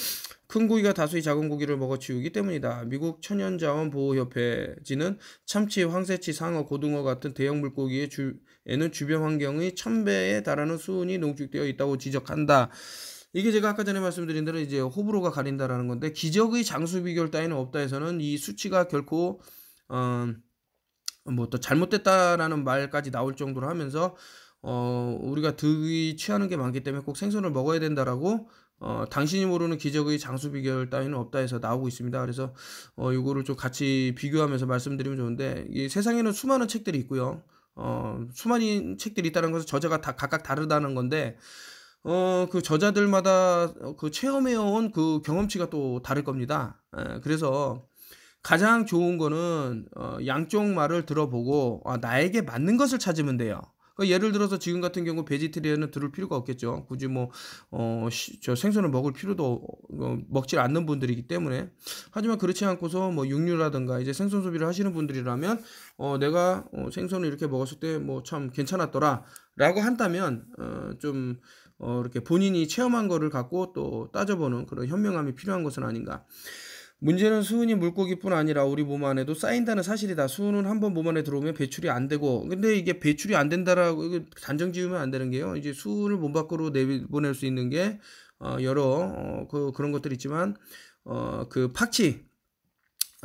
큰 고기가 다수의 작은 고기를 먹어 치우기 때문이다. 미국 천연자원보호협회지는 참치, 황새치, 상어, 고등어 같은 대형 물고기의 주에는 주변 환경의 천배에 달하는 수은이 농축되어 있다고 지적한다. 이게 제가 아까 전에 말씀드린 대로 이제 호불호가 가린다라는 건데 기적의 장수 비결 따위는 없다에서는 이 수치가 결코 어, 뭐 또 잘못됐다라는 말까지 나올 정도로 하면서 어, 우리가 득이 취하는 게 많기 때문에 꼭 생선을 먹어야 된다라고 어, 당신이 모르는 기적의 장수 비결 따위는 없다 에서 나오고 있습니다. 그래서 어, 이거를 좀 같이 비교하면서 말씀드리면 좋은데 이 세상에는 수많은 책들이 있고요. 어, 수많은 책들이 있다는 것은 저자가 다 각각 다르다는 건데 어, 그 저자들마다 그 체험해온 그 경험치가 또 다를 겁니다. 에, 예, 그래서 가장 좋은 거는 어, 양쪽 말을 들어보고 아, 나에게 맞는 것을 찾으면 돼요. 그러니까 예를 들어서 지금 같은 경우 베지테리언은 들을 필요가 없겠죠. 굳이 뭐, 어, 저 생선을 먹을 필요도 어, 먹질 않는 분들이기 때문에. 하지만 그렇지 않고서 뭐 육류라든가 이제 생선 소비를 하시는 분들이라면, 어, 내가 어, 생선을 이렇게 먹었을 때 뭐 참 괜찮았더라. 라고 한다면, 어, 좀, 어, 이렇게 본인이 체험한 거를 갖고 또 따져보는 그런 현명함이 필요한 것은 아닌가. 문제는 수은이 물고기뿐 아니라 우리 몸 안에도 쌓인다는 사실이다. 수은은 한번몸 안에 들어오면 배출이 안 되고, 근데 이게 배출이 안 된다라고 단정 지으면 안 되는 게요. 이제 수은을 몸 밖으로 내보낼 수 있는 게 어, 여러 어, 그, 그런 것들이 있지만 어, 그팍치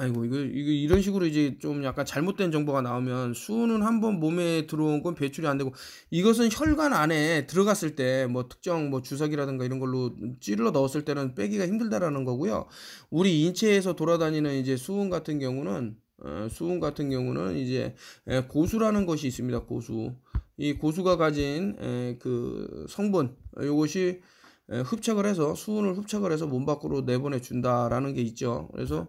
아이고 이거 이거 이런 식으로 이제 좀 약간 잘못된 정보가 나오면 수은은 한번 몸에 들어온 건 배출이 안 되고 이것은 혈관 안에 들어갔을 때 뭐 특정 뭐 주사기라든가 이런 걸로 찔러 넣었을 때는 빼기가 힘들다라는 거고요. 우리 인체에서 돌아다니는 이제 수은 같은 경우는 어, 수은 같은 경우는 이제 고수라는 것이 있습니다. 고수 이 고수가 가진 에, 그 성분 요것이 흡착을 해서 수은을 흡착을 해서 몸 밖으로 내보내 준다라는 게 있죠. 그래서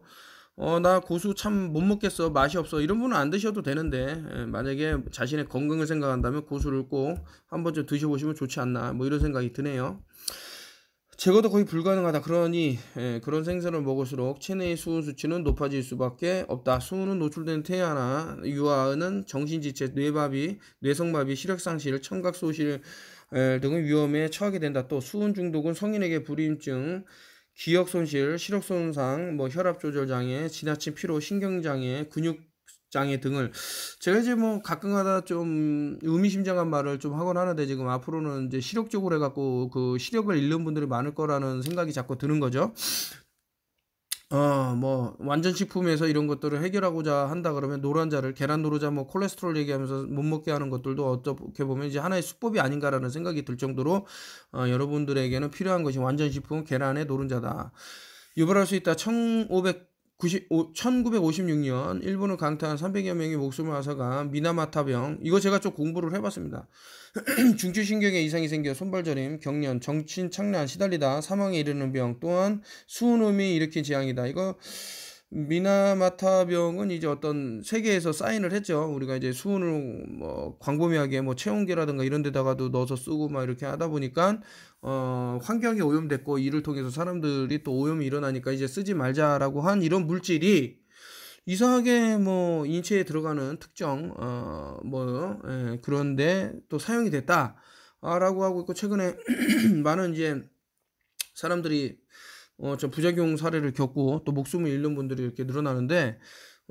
어, 나 고수 참 못 먹겠어. 맛이 없어. 이런 분은 안 드셔도 되는데, 예, 만약에 자신의 건강을 생각한다면 고수를 꼭 한 번쯤 드셔보시면 좋지 않나. 뭐 이런 생각이 드네요. 제거도 거의 불가능하다. 그러니, 에, 예, 그런 생선을 먹을수록 체내의 수분 수치는 높아질 수밖에 없다. 수은은 노출된 태아나 유아는 정신지체, 뇌밥이, 뇌성마비, 시력상실, 청각소실 등의 위험에 처하게 된다. 또 수은 중독은 성인에게 불임증, 기억 손실, 시력 손상, 뭐 혈압 조절 장애, 지나친 피로, 신경 장애, 근육 장애 등을 제가 이제 뭐 가끔가다 좀 의미심장한 말을 좀 하곤 하는데 지금 앞으로는 이제 시력 쪽으로 해갖고 그 시력을 잃는 분들이 많을 거라는 생각이 자꾸 드는 거죠. 어, 뭐, 완전식품에서 이런 것들을 해결하고자 한다 그러면 노란자를, 계란 노른자, 뭐, 콜레스테롤 얘기하면서 못 먹게 하는 것들도 어떻게 보면 이제 하나의 수법이 아닌가라는 생각이 들 정도로, 어, 여러분들에게는 필요한 것이 완전식품 계란의 노른자다. 유발할 수 있다. 1 5 0 1956년 일본을 강타한 300여 명의 목숨을 앗아간 미나마타병 이거 제가 좀 공부를 해봤습니다. [clears throat] 중추신경에 이상이 생겨 손발저림, 경련, 정신 착란, 시달리다 사망에 이르는 병 또한 수은음이 일으킨 재앙이다. 이거 미나마타병은 이제 어떤 세계에서 사인을 했죠. 우리가 이제 수은을 뭐 광범위하게 뭐 체온계라든가 이런 데다가도 넣어서 쓰고 막 이렇게 하다 보니까 어, 환경이 오염됐고 이를 통해서 사람들이 또 오염이 일어나니까 이제 쓰지 말자라고 한 이런 물질이 이상하게 뭐 인체에 들어가는 특정 어뭐 예, 그런데 또 사용이 됐다라고 하고 있고 최근에 [clears throat] 많은 이제 사람들이 어저 부작용 사례를 겪고 또 목숨을 잃는 분들이 이렇게 늘어나는데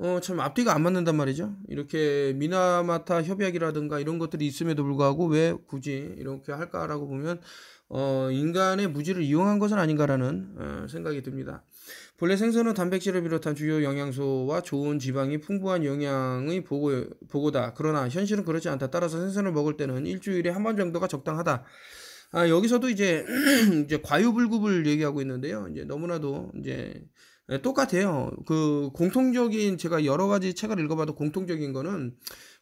어, 참 앞뒤가 안 맞는단 말이죠. 이렇게 미나마타 협약이라든가 이런 것들이 있음에도 불구하고 왜 굳이 이렇게 할까라고 보면 어, 인간의 무지를 이용한 것은 아닌가라는 어, 생각이 듭니다. 본래 생선은 단백질을 비롯한 주요 영양소와 좋은 지방이 풍부한 영양의 보고, 보고다. 그러나 현실은 그렇지 않다. 따라서 생선을 먹을 때는 일주일에 한 번 정도가 적당하다. 아, 여기서도 이제, [clears throat] 이제 과유불급을 얘기하고 있는데요. 이제 너무나도 이제 네, 똑같아요. 그 공통적인 제가 여러 가지 책을 읽어봐도 공통적인 거는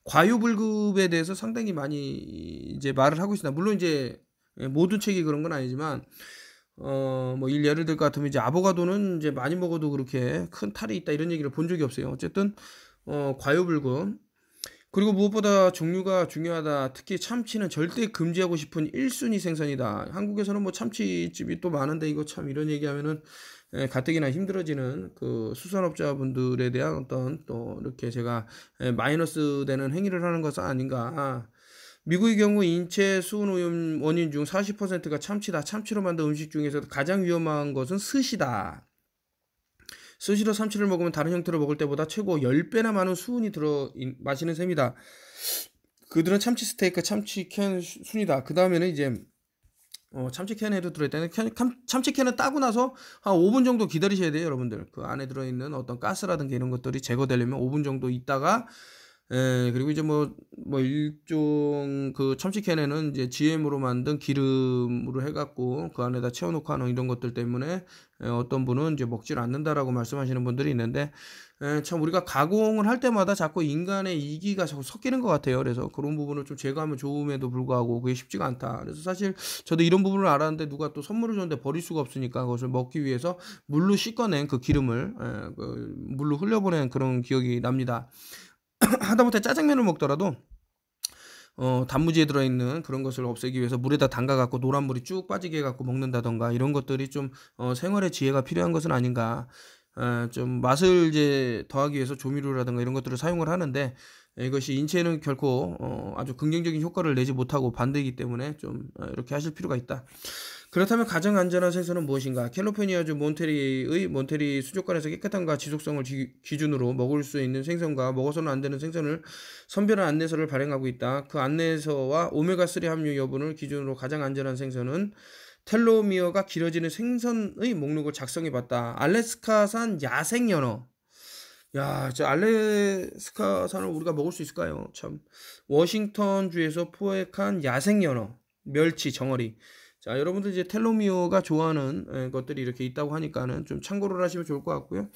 과유불급에 대해서 상당히 많이 이제 말을 하고 있습니다. 물론 이제 예, 모든 책이 그런 건 아니지만 어뭐 예를 들 것 같으면 이제 아보가도는 이제 많이 먹어도 그렇게 큰 탈이 있다 이런 얘기를 본 적이 없어요. 어쨌든 어 과유불급 그리고 무엇보다 종류가 중요하다. 특히 참치는 절대 금지하고 싶은 1순위 생선이다. 한국에서는 뭐 참치집이 또 많은데 이거 참 이런 얘기하면은 예, 가뜩이나 힘들어지는 그 수산업자분들에 대한 어떤 또 이렇게 제가 예, 마이너스 되는 행위를 하는 것은 아닌가. 아, 미국의 경우 인체 수은 오염 원인 중 40%가 참치다. 참치로 만든 음식 중에서 가장 위험한 것은 스시다. 스시로 참치를 먹으면 다른 형태로 먹을 때보다 최고 10배나 많은 수은이 들어 마시는 셈이다. 그들은 참치 스테이크, 참치 캔 순이다. 그 다음에는 이제 어, 참치캔에도 들어있다는 참치캔을 따고 나서 한 5분 정도 기다리셔야 돼요 여러분들 그 안에 들어있는 어떤 가스라든가 이런 것들이 제거되려면 5분 정도 있다가 예, 그리고 이제 뭐, 뭐, 일종 그 참치캔에는 이제 GM으로 만든 기름으로 해갖고 그 안에다 채워놓고 하는 이런 것들 때문에 예, 어떤 분은 이제 먹질 않는다라고 말씀하시는 분들이 있는데 예, 참 우리가 가공을 할 때마다 자꾸 인간의 이기가 자꾸 섞이는 것 같아요. 그래서 그런 부분을 좀 제거하면 좋음에도 불구하고 그게 쉽지가 않다. 그래서 사실 저도 이런 부분을 알았는데 누가 또 선물을 줬는데 버릴 수가 없으니까 그것을 먹기 위해서 물로 씻어낸 그 기름을 예, 그 물로 흘려보낸 그런 기억이 납니다. [clears throat] 하다못해 짜장면을 먹더라도 어, 단무지에 들어있는 그런 것을 없애기 위해서 물에다 담가갖고 노란물이 쭉 빠지게 해갖고 먹는다던가 이런 것들이 좀 어, 생활의 지혜가 필요한 것은 아닌가. 어, 좀 맛을 이제 더하기 위해서 조미료라든가 이런 것들을 사용을 하는데 이것이 인체에는 결코 어, 아주 긍정적인 효과를 내지 못하고 반대이기 때문에 좀 어, 이렇게 하실 필요가 있다. 그렇다면 가장 안전한 생선은 무엇인가? 캘리포니아주 몬테리의 몬테리 수족관에서 깨끗함과 지속성을 기, 준으로 먹을 수 있는 생선과 먹어서는 안 되는 생선을 선별한 안내서를 발행하고 있다. 그 안내서와 오메가3 함유 여부를 기준으로 가장 안전한 생선은 텔로미어가 길어지는 생선의 목록을 작성해 봤다. 알래스카산 야생 연어. 야, 저 알래스카산을 우리가 먹을 수 있을까요? 참. 워싱턴 주에서 포획한 야생 연어, 멸치, 정어리. 자, 여러분들 이제 텔로미어가 좋아하는 예, 것들이 이렇게 있다고 하니까는 좀 참고를 하시면 좋을 것 같고요.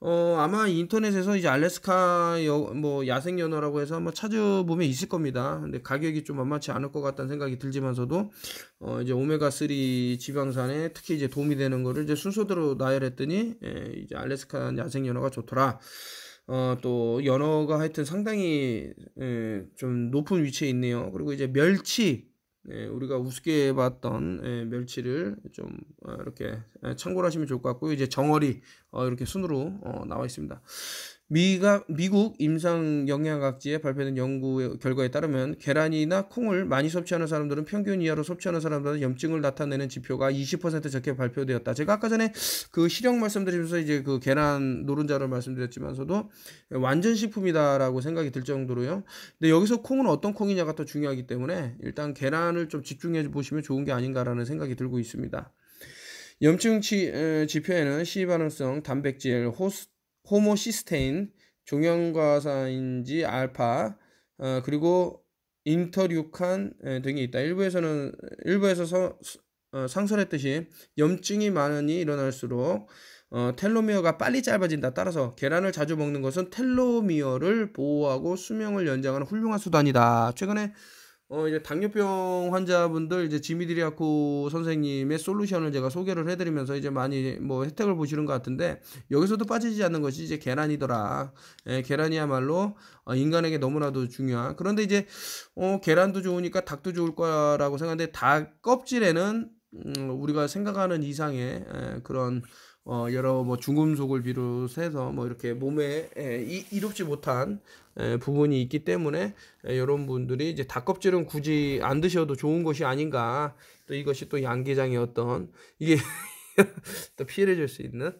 어, 아마 인터넷에서 이제 알래스카 여, 뭐 야생 연어라고 해서 한번 찾아보면 있을 겁니다. 근데 가격이 좀 만만치 않을 것 같다는 생각이 들지만서도 어, 이제 오메가 3 지방산에 특히 이제 도움이 되는 거를 이제 순서대로 나열했더니 예, 이제 알래스카 야생 연어가 좋더라. 어, 또 연어가 하여튼 상당히 예, 좀 높은 위치에 있네요. 그리고 이제 멸치 네, 우리가 우습게 봤던 예, 멸치를 좀 어, 이렇게 예, 참고를 하시면 좋을 것 같고요. 이제 정어리 어, 이렇게 순으로 어, 나와 있습니다. 미가, 미국 임상영양학지에 발표된 연구 결과에 따르면 계란이나 콩을 많이 섭취하는 사람들은 평균 이하로 섭취하는 사람들은 염증을 나타내는 지표가 20% 적게 발표되었다. 제가 아까 전에 그 시력 말씀드리면서 이제 그 계란 노른자를 말씀드렸지만서도 완전 식품이다라고 생각이 들 정도로요. 근데 여기서 콩은 어떤 콩이냐가 더 중요하기 때문에 일단 계란을 좀 집중해 보시면 좋은 게 아닌가라는 생각이 들고 있습니다. 염증 치, 에, 지표에는 시 반응성 단백질, 호스 트 호모시스테인, 종양과사인지 알파, 어, 그리고 인터류칸 등이 있다. 일부에서는 일부에서 서, 어, 상설했듯이 염증이 많으니 일어날수록 어, 텔로미어가 빨리 짧아진다. 따라서 계란을 자주 먹는 것은 텔로미어를 보호하고 수명을 연장하는 훌륭한 수단이다. 최근에 어 이제 당뇨병 환자분들 이제 지미드리아코 선생님의 솔루션을 제가 소개를 해드리면서 이제 많이 뭐 혜택을 보시는 것 같은데 여기서도 빠지지 않는 것이 이제 계란이더라. 예, 계란이야말로 어, 인간에게 너무나도 중요한. 그런데 이제 어 계란도 좋으니까 닭도 좋을 거라고 생각하는데 닭 껍질에는 음, 우리가 생각하는 이상의 에, 예, 그런 어, 여러 뭐 중금속을 비롯해서 뭐 이렇게 몸에 에, 예, 이, 이롭지 못한 에, 예, 부분이 있기 때문에 에, 예, 이런 분들이 이제 닭껍질은 굳이 안 드셔도 좋은 것이 아닌가 또 이것이 또 양계장의 어떤 이게 [laughs] 또 피해를 줄 수 있는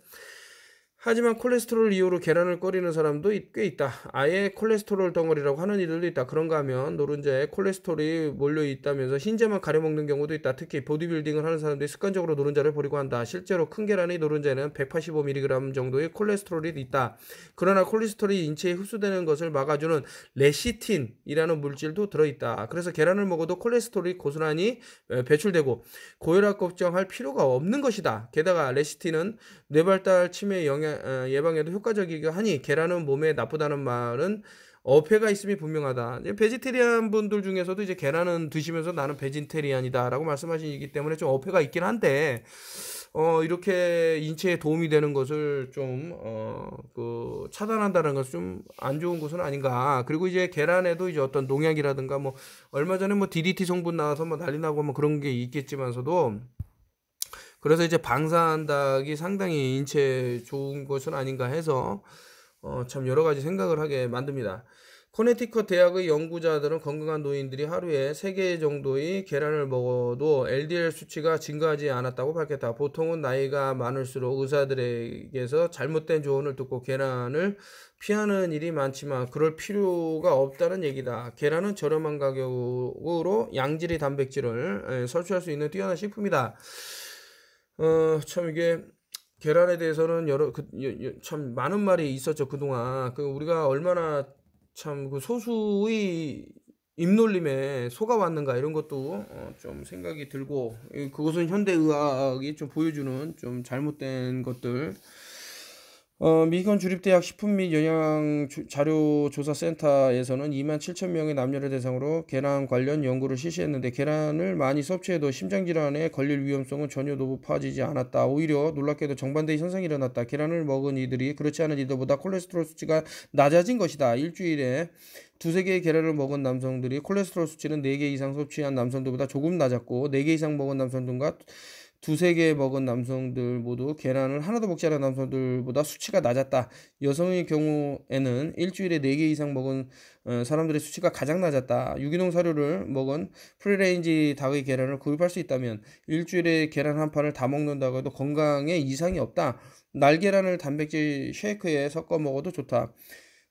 하지만 콜레스테롤 이후로 계란을 꺼리는 사람도 꽤 있다. 아예 콜레스테롤 덩어리라고 하는 이들도 있다. 그런가 하면 노른자에 콜레스테롤이 몰려 있다면서 흰자만 가려 먹는 경우도 있다. 특히 보디빌딩을 하는 사람들이 습관적으로 노른자를 버리고 한다. 실제로 큰 계란의 노른자에는 185mg 정도의 콜레스테롤이 있다. 그러나 콜레스테롤이 인체에 흡수되는 것을 막아주는 레시틴이라는 물질도 들어있다. 그래서 계란을 먹어도 콜레스테롤이 고스란히 배출되고 고혈압 걱정할 필요가 없는 것이다. 게다가 레시틴은 뇌발달 치매 영향 예방에도 효과적이고 하니 계란은 몸에 나쁘다는 말은 어폐가 있음이 분명하다. 이제 베지테리안 분들 중에서도 이제 계란은 드시면서 나는 베지테리안이다라고 말씀하시기 때문에 좀 어폐가 있긴 한데 어 이렇게 인체에 도움이 되는 것을 좀어그 차단한다는 것은 좀 안 좋은 것은 아닌가. 그리고 이제 계란에도 이제 어떤 농약이라든가 뭐 얼마 전에 뭐 DDT 성분 나와서 뭐 난리 나고 뭐 그런 게 있겠지만서도 그래서 이제 방사한닭이 상당히 인체에 좋은 것은 아닌가 해서 어, 참 여러 가지 생각을 하게 만듭니다. 코네티컷 대학의 연구자들은 건강한 노인들이 하루에 3개 정도의 계란을 먹어도 LDL 수치가 증가하지 않았다고 밝혔다. 보통은 나이가 많을수록 의사들에게서 잘못된 조언을 듣고 계란을 피하는 일이 많지만 그럴 필요가 없다는 얘기다. 계란은 저렴한 가격으로 양질의 단백질을 섭취할 수 있는 뛰어난 식품이다. 어, 참 이게 계란에 대해서는 여러 그, 참 많은 말이 있었죠 그동안 그 우리가 얼마나 참 그 소수의 입놀림에 속아왔는가 이런 것도 어, 좀 생각이 들고 그것은 현대의학이 좀 보여주는 좀 잘못된 것들 어, 미건 주립대학 식품 및 영양 자료 조사 센터에서는 2만 7천 명의 남녀를 대상으로 계란 관련 연구를 실시했는데 계란을 많이 섭취해도 심장 질환에 걸릴 위험성은 전혀 높아지지 않았다. 오히려 놀랍게도 정반대의 현상이 일어났다. 계란을 먹은 이들이 그렇지 않은 이들보다 콜레스테롤 수치가 낮아진 것이다. 일주일에 두세 개의 계란을 먹은 남성들이 콜레스테롤 수치는 네 개 이상 섭취한 남성들보다 조금 낮았고 네 개 이상 먹은 남성들과 두세 개 먹은 남성들 모두 계란을 하나도 먹지 않은 남성들보다 수치가 낮았다. 여성의 경우에는 일주일에 네 개 이상 먹은 어, 사람들의 수치가 가장 낮았다. 유기농 사료를 먹은 프리레인지 닭의 계란을 구입할 수 있다면 일주일에 계란 한 판을 다 먹는다고 해도 건강에 이상이 없다. 날계란을 단백질 쉐이크에 섞어 먹어도 좋다.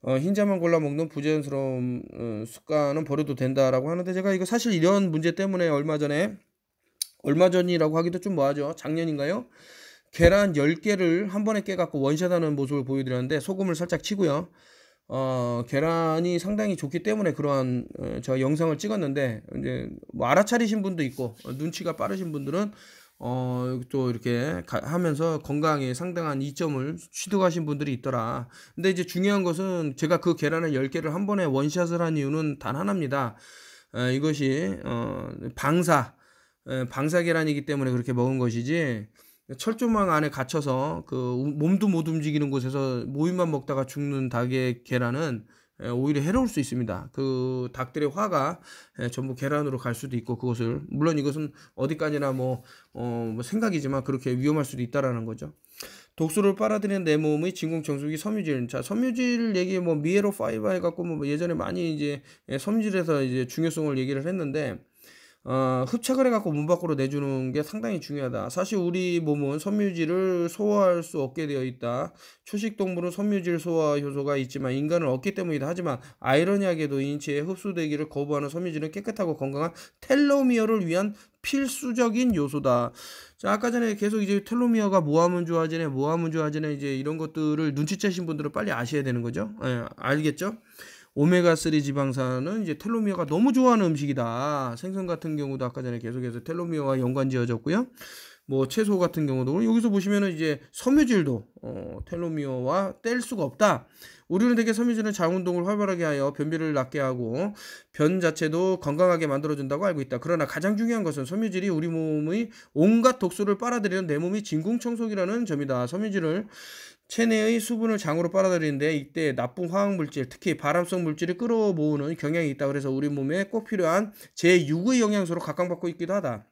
어, 흰자만 골라 먹는 부자연스러운 어, 습관은 버려도 된다라고 하는데 제가 이거 사실 이런 문제 때문에 얼마 전에 얼마 전이라고 하기도 좀 뭐하죠. 작년인가요? 계란 10개를 한 번에 깨갖고 원샷하는 모습을 보여드렸는데 소금을 살짝 치고요. 어, 계란이 상당히 좋기 때문에 그러한 어, 제가 영상을 찍었는데 이제 뭐 알아차리신 분도 있고 눈치가 빠르신 분들은 어, 또 이렇게 가, 하면서 건강에 상당한 이점을 취득하신 분들이 있더라. 근데 이제 중요한 것은 제가 그 계란을 10개를 한 번에 원샷을 한 이유는 단 하나입니다. 어, 이것이 어, 방사 예, 방사계란이기 때문에 그렇게 먹은 것이지 철조망 안에 갇혀서 그 몸도 못 움직이는 곳에서 모임만 먹다가 죽는 닭의 계란은 예, 오히려 해로울 수 있습니다. 그 닭들의 화가 예, 전부 계란으로 갈 수도 있고 그것을 물론 이것은 어디까지나 뭐, 어, 뭐 생각이지만 그렇게 위험할 수도 있다라는 거죠. 독소를 빨아들이는 내 몸의 진공청소기 섬유질. 자, 섬유질 얘기 뭐 미에로 파이브 해갖고 뭐 예전에 많이 이제 섬유질에서 이제 중요성을 얘기를 했는데 어, 흡착을 해갖고 문 밖으로 내주는 게 상당히 중요하다. 사실 우리 몸은 섬유질을 소화할 수 없게 되어 있다. 초식 동물은 섬유질 소화 효소가 있지만 인간은 없기 때문이다. 하지만 아이러니하게도 인체에 흡수되기를 거부하는 섬유질은 깨끗하고 건강한 텔로미어를 위한 필수적인 요소다. 자, 아까 전에 계속 이제 텔로미어가 모하면 좋아지네, 모하면 좋아지네, 이제 이런 것들을 눈치채신 분들은 빨리 아셔야 되는 거죠. 예, 알겠죠? 오메가3 지방산은 이제 텔로미어가 너무 좋아하는 음식이다. 생선 같은 경우도 아까 전에 계속해서 텔로미어와 연관 지어졌고요. 뭐 채소 같은 경우도 여기서 보시면은 이제 섬유질도 어, 텔로미어와 뗄 수가 없다. 우리는 대개 섬유질은 장운동을 활발하게 하여 변비를 낫게 하고 변 자체도 건강하게 만들어준다고 알고 있다. 그러나 가장 중요한 것은 섬유질이 우리 몸의 온갖 독소를 빨아들이는 내 몸이 진공청소기라는 점이다. 섬유질을 체내의 수분을 장으로 빨아들이는데 이때 나쁜 화학물질, 특히 발암성 물질을 끌어모으는 경향이 있다. 그래서 우리 몸에 꼭 필요한 제6의 영양소로 각광받고 있기도 하다.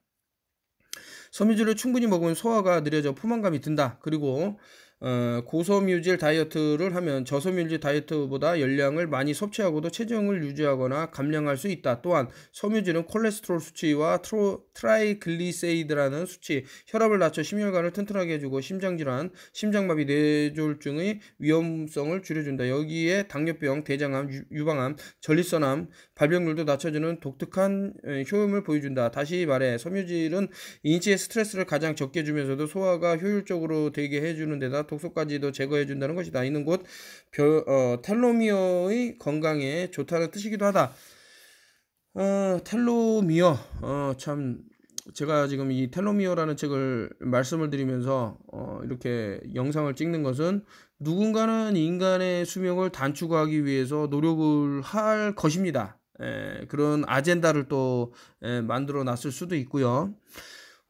섬유질을 충분히 먹으면 소화가 느려져 포만감이 든다. 그리고 어, 고섬유질 다이어트를 하면 저섬유질 다이어트보다 열량을 많이 섭취하고도 체중을 유지하거나 감량할 수 있다. 또한 섬유질은 콜레스테롤 수치와 트로, 트라이글리세이드라는 수치, 혈압을 낮춰 심혈관을 튼튼하게 해주고 심장질환, 심장마비, 뇌졸중의 위험성을 줄여준다. 여기에 당뇨병, 대장암, 유, 방암 전립선암, 발병률도 낮춰주는 독특한 효험을 보여준다. 다시 말해 섬유질은 인체에 스트레스를 가장 적게 주면서도 소화가 효율적으로 되게 해주는 데다 독소까지도 제거해 준다는 것이다. 이는 곧 별, 어, 텔로미어의 건강에 좋다는 뜻이기도 하다. 어, 텔로미어 어, 참 제가 지금 이 텔로미어라는 책을 말씀을 드리면서 어, 이렇게 영상을 찍는 것은 누군가는 인간의 수명을 단축하기 위해서 노력을 할 것입니다. 에, 예, 그런 아젠다를 또 에, 예, 만들어 놨을 수도 있고요.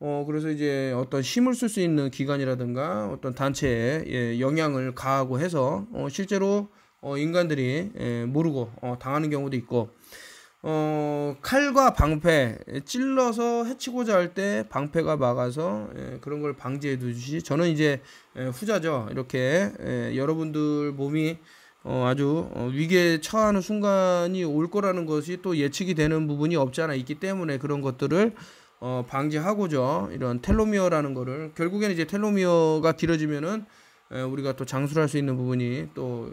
어, 그래서 이제 어떤 힘을 쓸 수 있는 기관이라든가 어떤 단체에 예, 영향을 가하고 해서 어, 실제로 어, 인간들이 예, 모르고 어, 당하는 경우도 있고 어, 칼과 방패 예, 찔러서 해치고자 할 때 방패가 막아서 예, 그런 걸 방지해 두듯이 저는 이제 예, 후자죠 이렇게 예, 여러분들 몸이 어, 아주 어, 위기에 처하는 순간이 올 거라는 것이 또 예측이 되는 부분이 없지 않아 있기 때문에 그런 것들을 어, 방지하고죠. 이런 텔로미어라는 거를 결국에는 이제 텔로미어가 길어지면은 에, 우리가 또 장수를 할 수 있는 부분이 또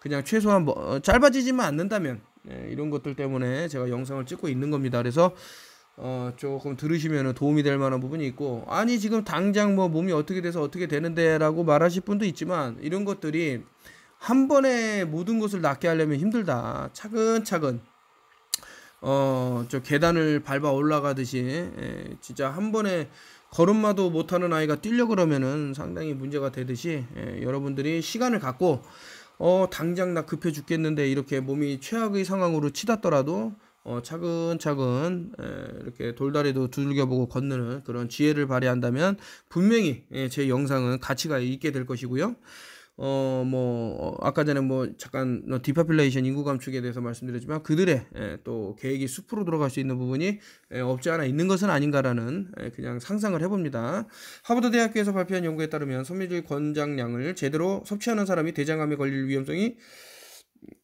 그냥 최소한 뭐, 어, 짧아지지만 않는다면 에, 예, 이런 것들 때문에 제가 영상을 찍고 있는 겁니다. 그래서 어, 조금 들으시면 도움이 될 만한 부분이 있고 아니 지금 당장 뭐 몸이 어떻게 돼서 어떻게 되는데라고 말하실 분도 있지만 이런 것들이 한 번에 모든 것을 낫게 하려면 힘들다. 차근차근 어, 저 계단을 밟아 올라가듯이 에, 예, 진짜 한 번에 걸음마도 못하는 아이가 뛰려 그러면은 상당히 문제가 되듯이 에, 예, 여러분들이 시간을 갖고 어, 당장 나 급해 죽겠는데 이렇게 몸이 최악의 상황으로 치닫더라도 어, 차근차근 에, 예, 이렇게 돌다리도 두들겨보고 걷는 그런 지혜를 발휘한다면 분명히 에, 제 영상은 가치가 있게 될 것이고요. 어, 뭐, 어, 아까 전에 뭐, 잠깐, 뭐 어, 디파필레이션 인구 감축에 대해서 말씀드렸지만, 그들의 예, 또 계획이 숲으로 들어갈 수 있는 부분이 예, 없지 않아 있는 것은 아닌가라는 예, 그냥 상상을 해봅니다. 하버드대학교에서 발표한 연구에 따르면 섬유질 권장량을 제대로 섭취하는 사람이 대장암에 걸릴 위험성이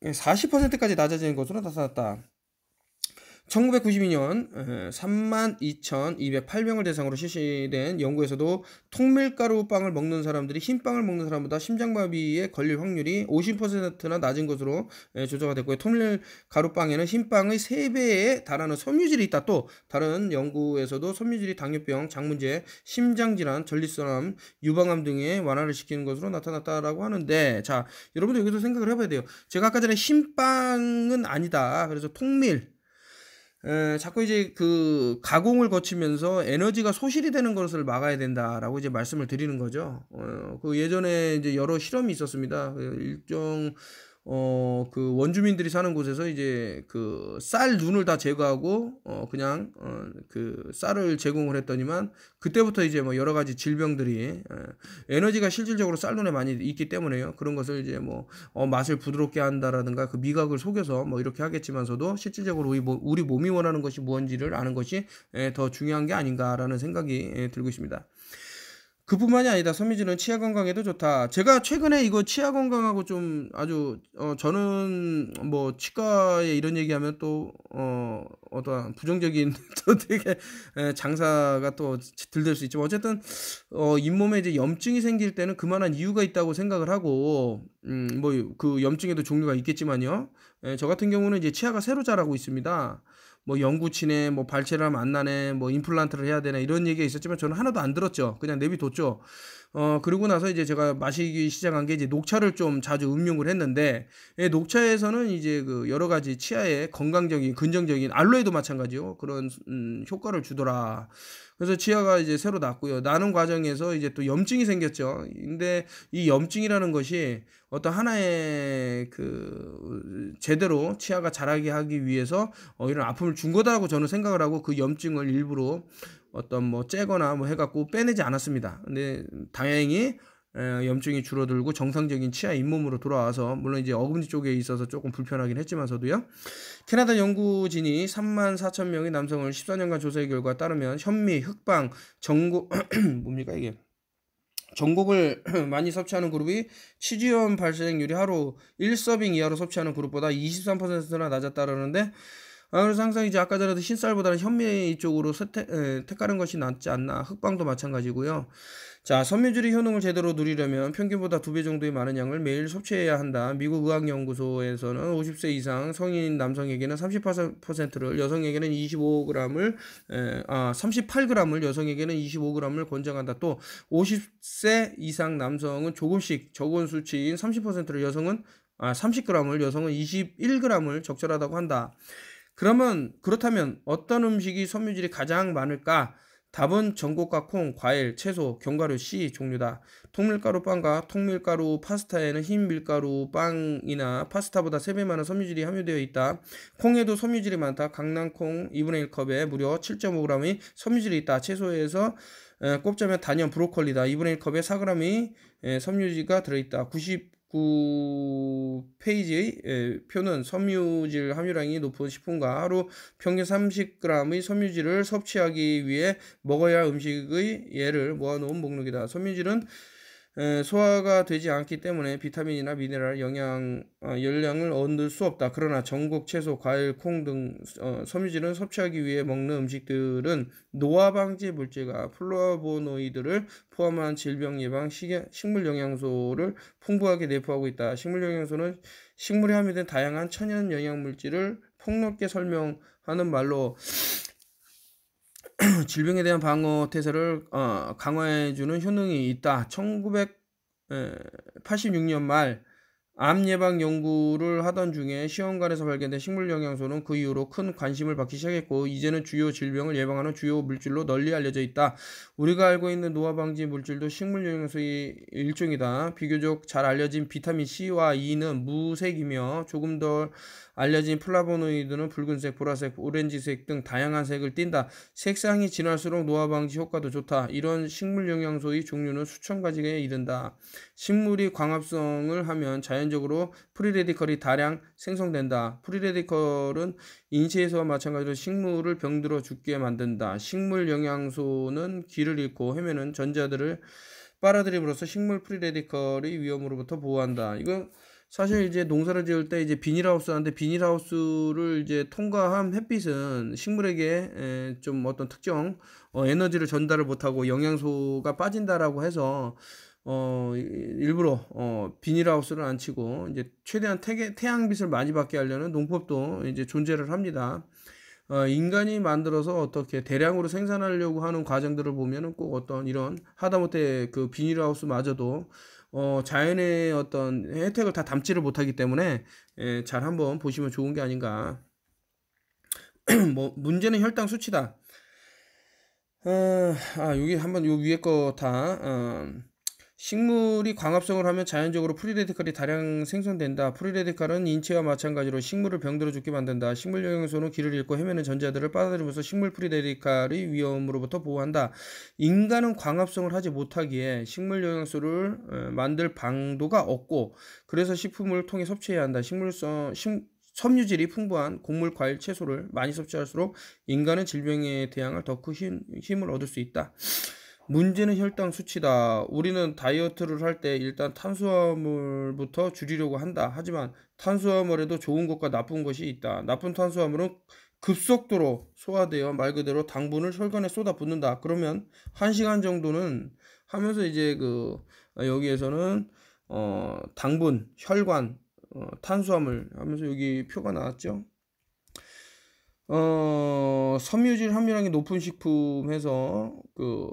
40%까지 예, 낮아지는 것으로 나타났다. 1992년 32,208명을 대상으로 실시된 연구에서도 통밀가루 빵을 먹는 사람들이 흰빵을 먹는 사람보다 심장마비에 걸릴 확률이 50%나 낮은 것으로 조사가 됐고요. 통밀가루 빵에는 흰빵의 3배에 달하는 섬유질이 있다. 또 다른 연구에서도 섬유질이 당뇨병, 장문제, 심장질환, 전립선암, 유방암 등의 완화를 시키는 것으로 나타났다라고 하는데 자, 여러분들 여기서 생각을 해봐야 돼요. 제가 아까 전에 흰빵은 아니다. 그래서 통밀 에, 자꾸 이제 그 가공을 거치면서 에너지가 소실이 되는 것을 막아야 된다라고 이제 말씀을 드리는 거죠. 어, 그 예전에 이제 여러 실험이 있었습니다. 그 일정 어, 그 원주민들이 사는 곳에서 이제 그 쌀 눈을 다 제거하고 어 그냥 어 그 쌀을 제공을 했더니만 그때부터 이제 뭐 여러 가지 질병들이 에, 어, 에너지가 실질적으로 쌀 눈에 많이 있기 때문에요. 그런 것을 이제 뭐 어, 맛을 부드럽게 한다라든가 그 미각을 속여서 뭐 이렇게 하겠지만서도 실질적으로 우리, 우리 몸이 원하는 것이 무엇인지를 아는 것이 에, 예, 더 중요한 게 아닌가라는 생각이 에, 예, 들고 있습니다. 그뿐만이 아니다. 섬유질은 치아 건강에도 좋다. 제가 최근에 이거 치아 건강하고 좀 아주 어 저는 뭐 치과에 이런 얘기하면 또어 어떠한 부정적인 [laughs] 또 되게 장사가 또 들될 수 있지만 어쨌든 어 잇몸에 이제 염증이 생길 때는 그만한 이유가 있다고 생각을 하고 음뭐 그 염증에도 종류가 있겠지만요. 에저 같은 경우는 이제 치아가 새로 자라고 있습니다. 뭐 연구치네, 뭐 발치를 하면 안 나네, 뭐 임플란트를 해야 되네 이런 얘기가 있었지만 저는 하나도 안 들었죠. 그냥 내비뒀죠. 어, 그리고 나서 이제 제가 마시기 시작한 게 이제 녹차를 좀 자주 음용을 했는데, 예, 녹차에서는 이제 그 여러 가지 치아에 건강적인, 긍정적인, 알로에도 마찬가지요. 그런, 음, 효과를 주더라. 그래서 치아가 이제 새로 났고요. 나는 과정에서 이제 또 염증이 생겼죠. 근데 이 염증이라는 것이 어떤 하나의 그 제대로 치아가 자라게 하기 위해서 어 이런 아픔을 준 거다라고 저는 생각을 하고 그 염증을 일부러 어떤 뭐 째거나 뭐 해갖고 빼내지 않았습니다. 근데 다행히 염증이 줄어들고 정상적인 치아 잇몸으로 돌아와서 물론 이제 어금니 쪽에 있어서 조금 불편하긴 했지만서도요. 캐나다 연구진이 3만 4천 명의 남성을 14년간 조사의 결과 따르면 현미, 흑방, 전곡 [clears throat] 뭡니까 이게 전곡을 [clears throat] 많이 섭취하는 그룹이 치주염 발생률이 하루 1서빙 이하로 섭취하는 그룹보다 23%나 낮았다 그러는데 아, 그래서 항상 이제 아까 전에도 흰쌀보다는 현미 쪽으로 태, 에, 택하는 것이 낫지 않나. 흑방도 마찬가지고요. 자, 섬유질의 효능을 제대로 누리려면 평균보다 두 배 정도의 많은 양을 매일 섭취해야 한다. 미국 의학연구소에서는 50세 이상 성인 남성에게는 38%를, 여성에게는 25g을, 에, 아, 38g을 여성에게는 25g을 권장한다. 또 50세 이상 남성은 조금씩 적은 수치인 30%를 여성은 아, 30g을 여성은 21g을 적절하다고 한다. 그러면 그렇다면 어떤 음식이 섬유질이 가장 많을까? 답은 전곡과 콩, 과일, 채소, 견과류, 씨 종류다. 통밀가루 빵과 통밀가루 파스타에는 흰 밀가루 빵이나 파스타보다 3배 많은 섬유질이 함유되어 있다. 콩에도 섬유질이 많다. 강낭콩 2분의 1컵에 무려 7.5g의 섬유질이 있다. 채소에서 꼽자면 단연 브로콜리다. 2분의 1컵에 4 g 의 섬유질이 들어있다. 9페이지의 예, 표는 섬유질 함유량이 높은 식품과 하루 평균 30g의 섬유질을 섭취하기 위해 먹어야 할 음식의 예를 모아놓은 목록이다. 섬유질은 소화가 되지 않기 때문에 비타민이나 미네랄, 영양, 어, 열량을 얻을 수 없다. 그러나 전국 채소, 과일, 콩등 어, 섬유질은 섭취하기 위해 먹는 음식들은 노화 방지 물질과 플로아보노이드를 포함한 질병 예방, 식물 영양소를 풍부하게 내포하고 있다. 식물 영양소는 식물에 함유된 다양한 천연 영양 물질을 폭넓게 설명하는 말로 [clears throat] 질병에 대한 방어 태세를 어, 강화해주는 효능이 있다. 1986년 말 암 예방 연구를 하던 중에 시험관에서 발견된 식물 영양소는 그 이후로 큰 관심을 받기 시작했고 이제는 주요 질병을 예방하는 주요 물질로 널리 알려져 있다. 우리가 알고 있는 노화 방지 물질도 식물 영양소의 일종이다. 비교적 잘 알려진 비타민 C와 E는 무색이며 조금 더 알려진 플라보노이드는 붉은색, 보라색, 오렌지색 등 다양한 색을 띈다. 색상이 진할수록 노화 방지 효과도 좋다. 이런 식물 영양소의 종류는 수천 가지에 이른다. 식물이 광합성을 하면 자연적으로 프리레디컬이 다량 생성된다. 프리레디컬은 인체에서와 마찬가지로 식물을 병들어 죽게 만든다. 식물 영양소는 길을 잃고 헤매는 전자들을 빨아들임으로써 식물 프리레디컬의 위험으로부터 보호한다. 이거 사실 이제 농사를 지을 때 이제 비닐하우스 하는데 비닐하우스를 이제 통과한 햇빛은 식물에게 에, 좀 어떤 특정 어, 에너지를 전달을 못하고 영양소가 빠진다라고 해서 어 일부러 어 비닐하우스를 안 치고 이제 최대한 태계, 태양빛을 많이 받게 하려는 농법도 이제 존재를 합니다. 어, 인간이 만들어서 어떻게 대량으로 생산하려고 하는 과정들을 보면은 꼭 어떤 이런 하다못해 그 비닐하우스마저도 어, 자연의 어떤 혜택을 다 담지를 못하기 때문에 예, 잘 한번 보시면 좋은 게 아닌가. [clears throat] 뭐 문제는 혈당 수치다. 어, 아 여기 한번 요 위에 거 다 어, 식물이 광합성을 하면 자연적으로 프리레디칼이 다량 생성된다. 프리레디칼은 인체와 마찬가지로 식물을 병들어 죽게 만든다. 식물 영양소는 길을 잃고 헤매는 전자들을 빠아들이면서 식물 프리레디칼의 위험으로부터 보호한다. 인간은 광합성을 하지 못하기에 식물 영양소를 어, 만들 방도가 없고 그래서 식품을 통해 섭취해야 한다. 식물성 식, 섬유질이 풍부한 곡물, 과일, 채소를 많이 섭취할수록 인간은 질병에 대항할 더큰 힘을 얻을 수 있다. 문제는 혈당 수치다. 우리는 다이어트를 할 때 일단 탄수화물부터 줄이려고 한다. 하지만 탄수화물에도 좋은 것과 나쁜 것이 있다. 나쁜 탄수화물은 급속도로 소화되어 말 그대로 당분을 혈관에 쏟아붓는다. 그러면 1시간 정도는 하면서 이제 그 여기에서는 어 당분, 혈관, 어 탄수화물 하면서 여기 표가 나왔죠. 어, 섬유질 함유량이 높은 식품에서 그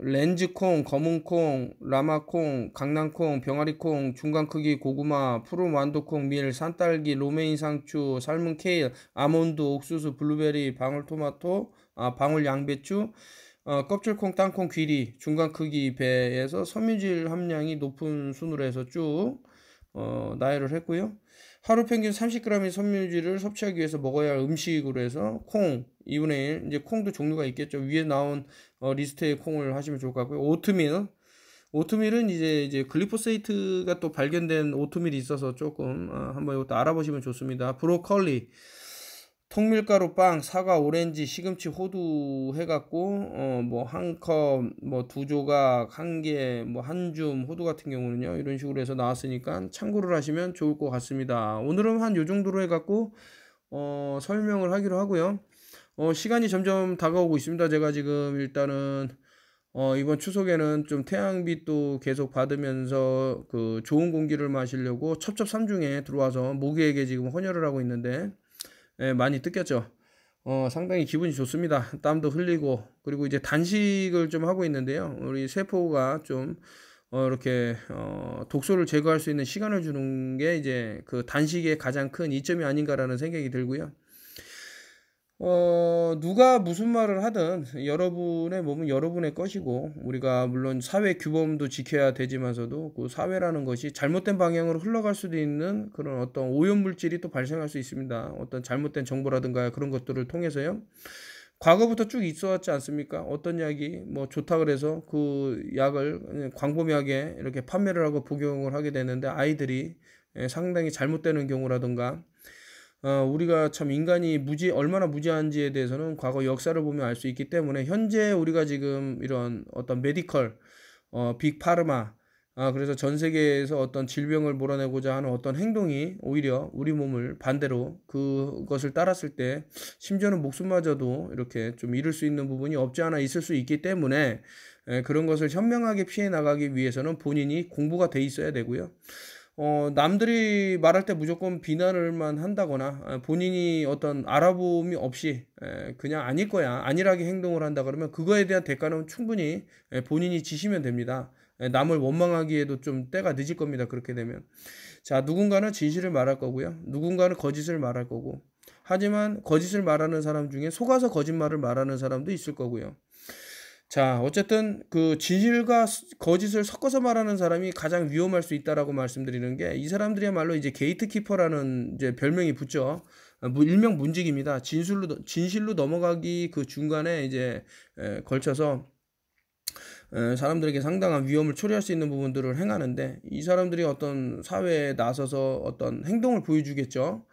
렌즈콩, 검은콩, 라마콩, 강낭콩, 병아리콩, 중간 크기 고구마, 푸른 완두콩, 밀, 산딸기, 로메인 상추, 삶은 케일, 아몬드, 옥수수, 블루베리, 방울토마토, 아, 방울 양배추, 어, 껍질콩, 땅콩, 귀리, 중간 크기 배에서 섬유질 함량이 높은 순으로 해서 쭉 어, 나열을 했고요. 하루 평균 30g의 섬유질을 섭취하기 위해서 먹어야 할 음식으로 해서 콩 2분의 1 이제 콩도 종류가 있겠죠 위에 나온 어, 리스트에 콩을 하시면 좋을 것 같고요 오트밀 오트밀은 이제 이제 글리포세이트가 또 발견된 오트밀이 있어서 조금 어, 한번 이것도 알아보시면 좋습니다 브로콜리 통밀가루 빵, 사과, 오렌지, 시금치, 호두 해갖고 어뭐한 컵, 뭐 두 조각, 한 개, 뭐 한 줌 호두 같은 경우는요 이런 식으로 해서 나왔으니까 참고를 하시면 좋을 것 같습니다. 오늘은 한 요 정도로 해갖고 어 설명을 하기로 하고요. 어 시간이 점점 다가오고 있습니다. 제가 지금 일단은 어, 이번 추석에는 좀 태양빛도 계속 받으면서 그 좋은 공기를 마시려고 첩첩 삼중에 들어와서 모기에게 지금 헌혈을 하고 있는데 예, 많이 뜯겼죠. 어, 상당히 기분이 좋습니다. 땀도 흘리고 그리고 이제 단식을 좀 하고 있는데요. 우리 세포가 좀 어, 이렇게 어, 독소를 제거할 수 있는 시간을 주는 게 이제 그 단식의 가장 큰 이점이 아닌가라는 생각이 들고요. 어, 누가 무슨 말을 하든 여러분의 몸은 여러분의 것이고 우리가 물론 사회 규범도 지켜야 되지만서도 그 사회라는 것이 잘못된 방향으로 흘러갈 수도 있는 그런 어떤 오염 물질이 또 발생할 수 있습니다. 어떤 잘못된 정보라든가 그런 것들을 통해서요. 과거부터 쭉 있어왔지 않습니까? 어떤 약이 뭐 좋다 그래서 그 약을 광범위하게 이렇게 판매를 하고 복용을 하게 되는데 아이들이 예, 상당히 잘못되는 경우라든가 어, 우리가 참 인간이 무지 얼마나 무지한지에 대해서는 과거 역사를 보면 알 수 있기 때문에 현재 우리가 지금 이런 어떤 메디컬 어, 빅파르마 아, 그래서 전 세계에서 어떤 질병을 몰아내고자 하는 어떤 행동이 오히려 우리 몸을 반대로 그것을 따랐을 때 심지어는 목숨마저도 이렇게 좀 잃을 수 있는 부분이 없지 않아 있을 수 있기 때문에 에, 예, 그런 것을 현명하게 피해 나가기 위해서는 본인이 공부가 돼 있어야 되고요. 어, 남들이 말할 때 무조건 비난을만 한다거나 아, 본인이 어떤 알아봄이 없이 그냥 아닐 거야 안일하게 행동을 한다 그러면 그거에 대한 대가는 충분히 본인이 지시면 됩니다. 남을 원망하기에도 좀 때가 늦을 겁니다. 그렇게 되면 자 누군가는 진실을 말할 거고요. 누군가는 거짓을 말할 거고 하지만 거짓을 말하는 사람 중에 속아서 거짓말을 말하는 사람도 있을 거고요. 자, 어쨌든 그 진실과 거짓을 섞어서 말하는 사람이 가장 위험할 수 있다라고 말씀드리는 게 이 사람들이야말로 이제 게이트키퍼라는 이제 별명이 붙죠. 아, 일명 문직입니다. 진술로 진실로 넘어가기 그 중간에 이제 걸쳐서 사람들에게 상당한 위험을 초래할 수 있는 부분들을 행하는데 이 사람들이 어떤 사회에 나서서 어떤 행동을 보여주겠죠.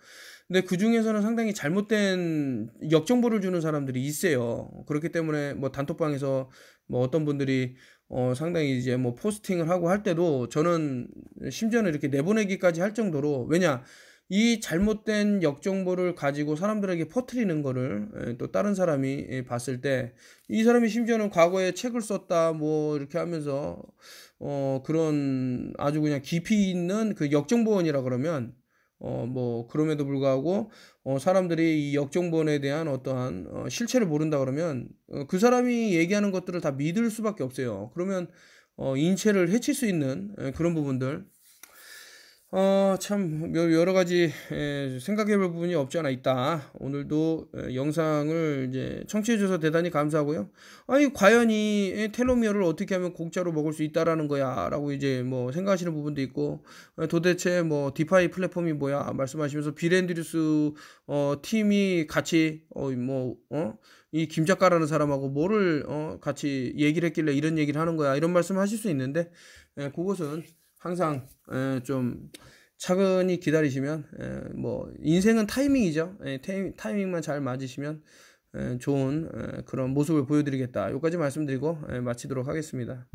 근데 그 중에서는 상당히 잘못된 역정보를 주는 사람들이 있어요. 그렇기 때문에 뭐 단톡방에서 뭐 어떤 분들이 어 상당히 이제 뭐 포스팅을 하고 할 때도 저는 심지어는 이렇게 내보내기까지 할 정도로 왜냐 이 잘못된 역정보를 가지고 사람들에게 퍼트리는 거를 예, 또 다른 사람이 예, 봤을 때 이 사람이 심지어는 과거에 책을 썼다 뭐 이렇게 하면서 어 그런 아주 그냥 깊이 있는 그 역정보원이라 그러면 어, 뭐, 그럼에도 불구하고, 어, 사람들이 이 역정본에 대한 어떠한, 어, 실체를 모른다 그러면, 어, 그 사람이 얘기하는 것들을 다 믿을 수밖에 없어요. 그러면, 어, 인체를 해칠 수 있는 예, 그런 부분들, 어, 참 뭐 여러 가지 생각해볼 부분이 없지 않아 있다. 오늘도 영상을 이제 청취해줘서 대단히 감사하고요. 아니 과연 이 텔로미어를 어떻게 하면 공짜로 먹을 수 있다라는 거야라고 이제 뭐 생각하시는 부분도 있고 도대체 뭐 디파이 플랫폼이 뭐야 말씀하시면서 비랜드리스 어, 팀이 같이 어, 뭐 어? 이김 작가라는 사람하고 뭐를 어, 같이 얘기를 했길래 이런 얘기를 하는 거야 이런 말씀하실 수 있는데 예, 그것은 항상 에, 좀 차근히 기다리시면 에, 뭐 인생은 타이밍이죠. 에, 타이밍만 잘 맞으시면 에, 좋은 에, 그런 모습을 보여드리겠다. 여기까지 말씀드리고 에, 마치도록 하겠습니다.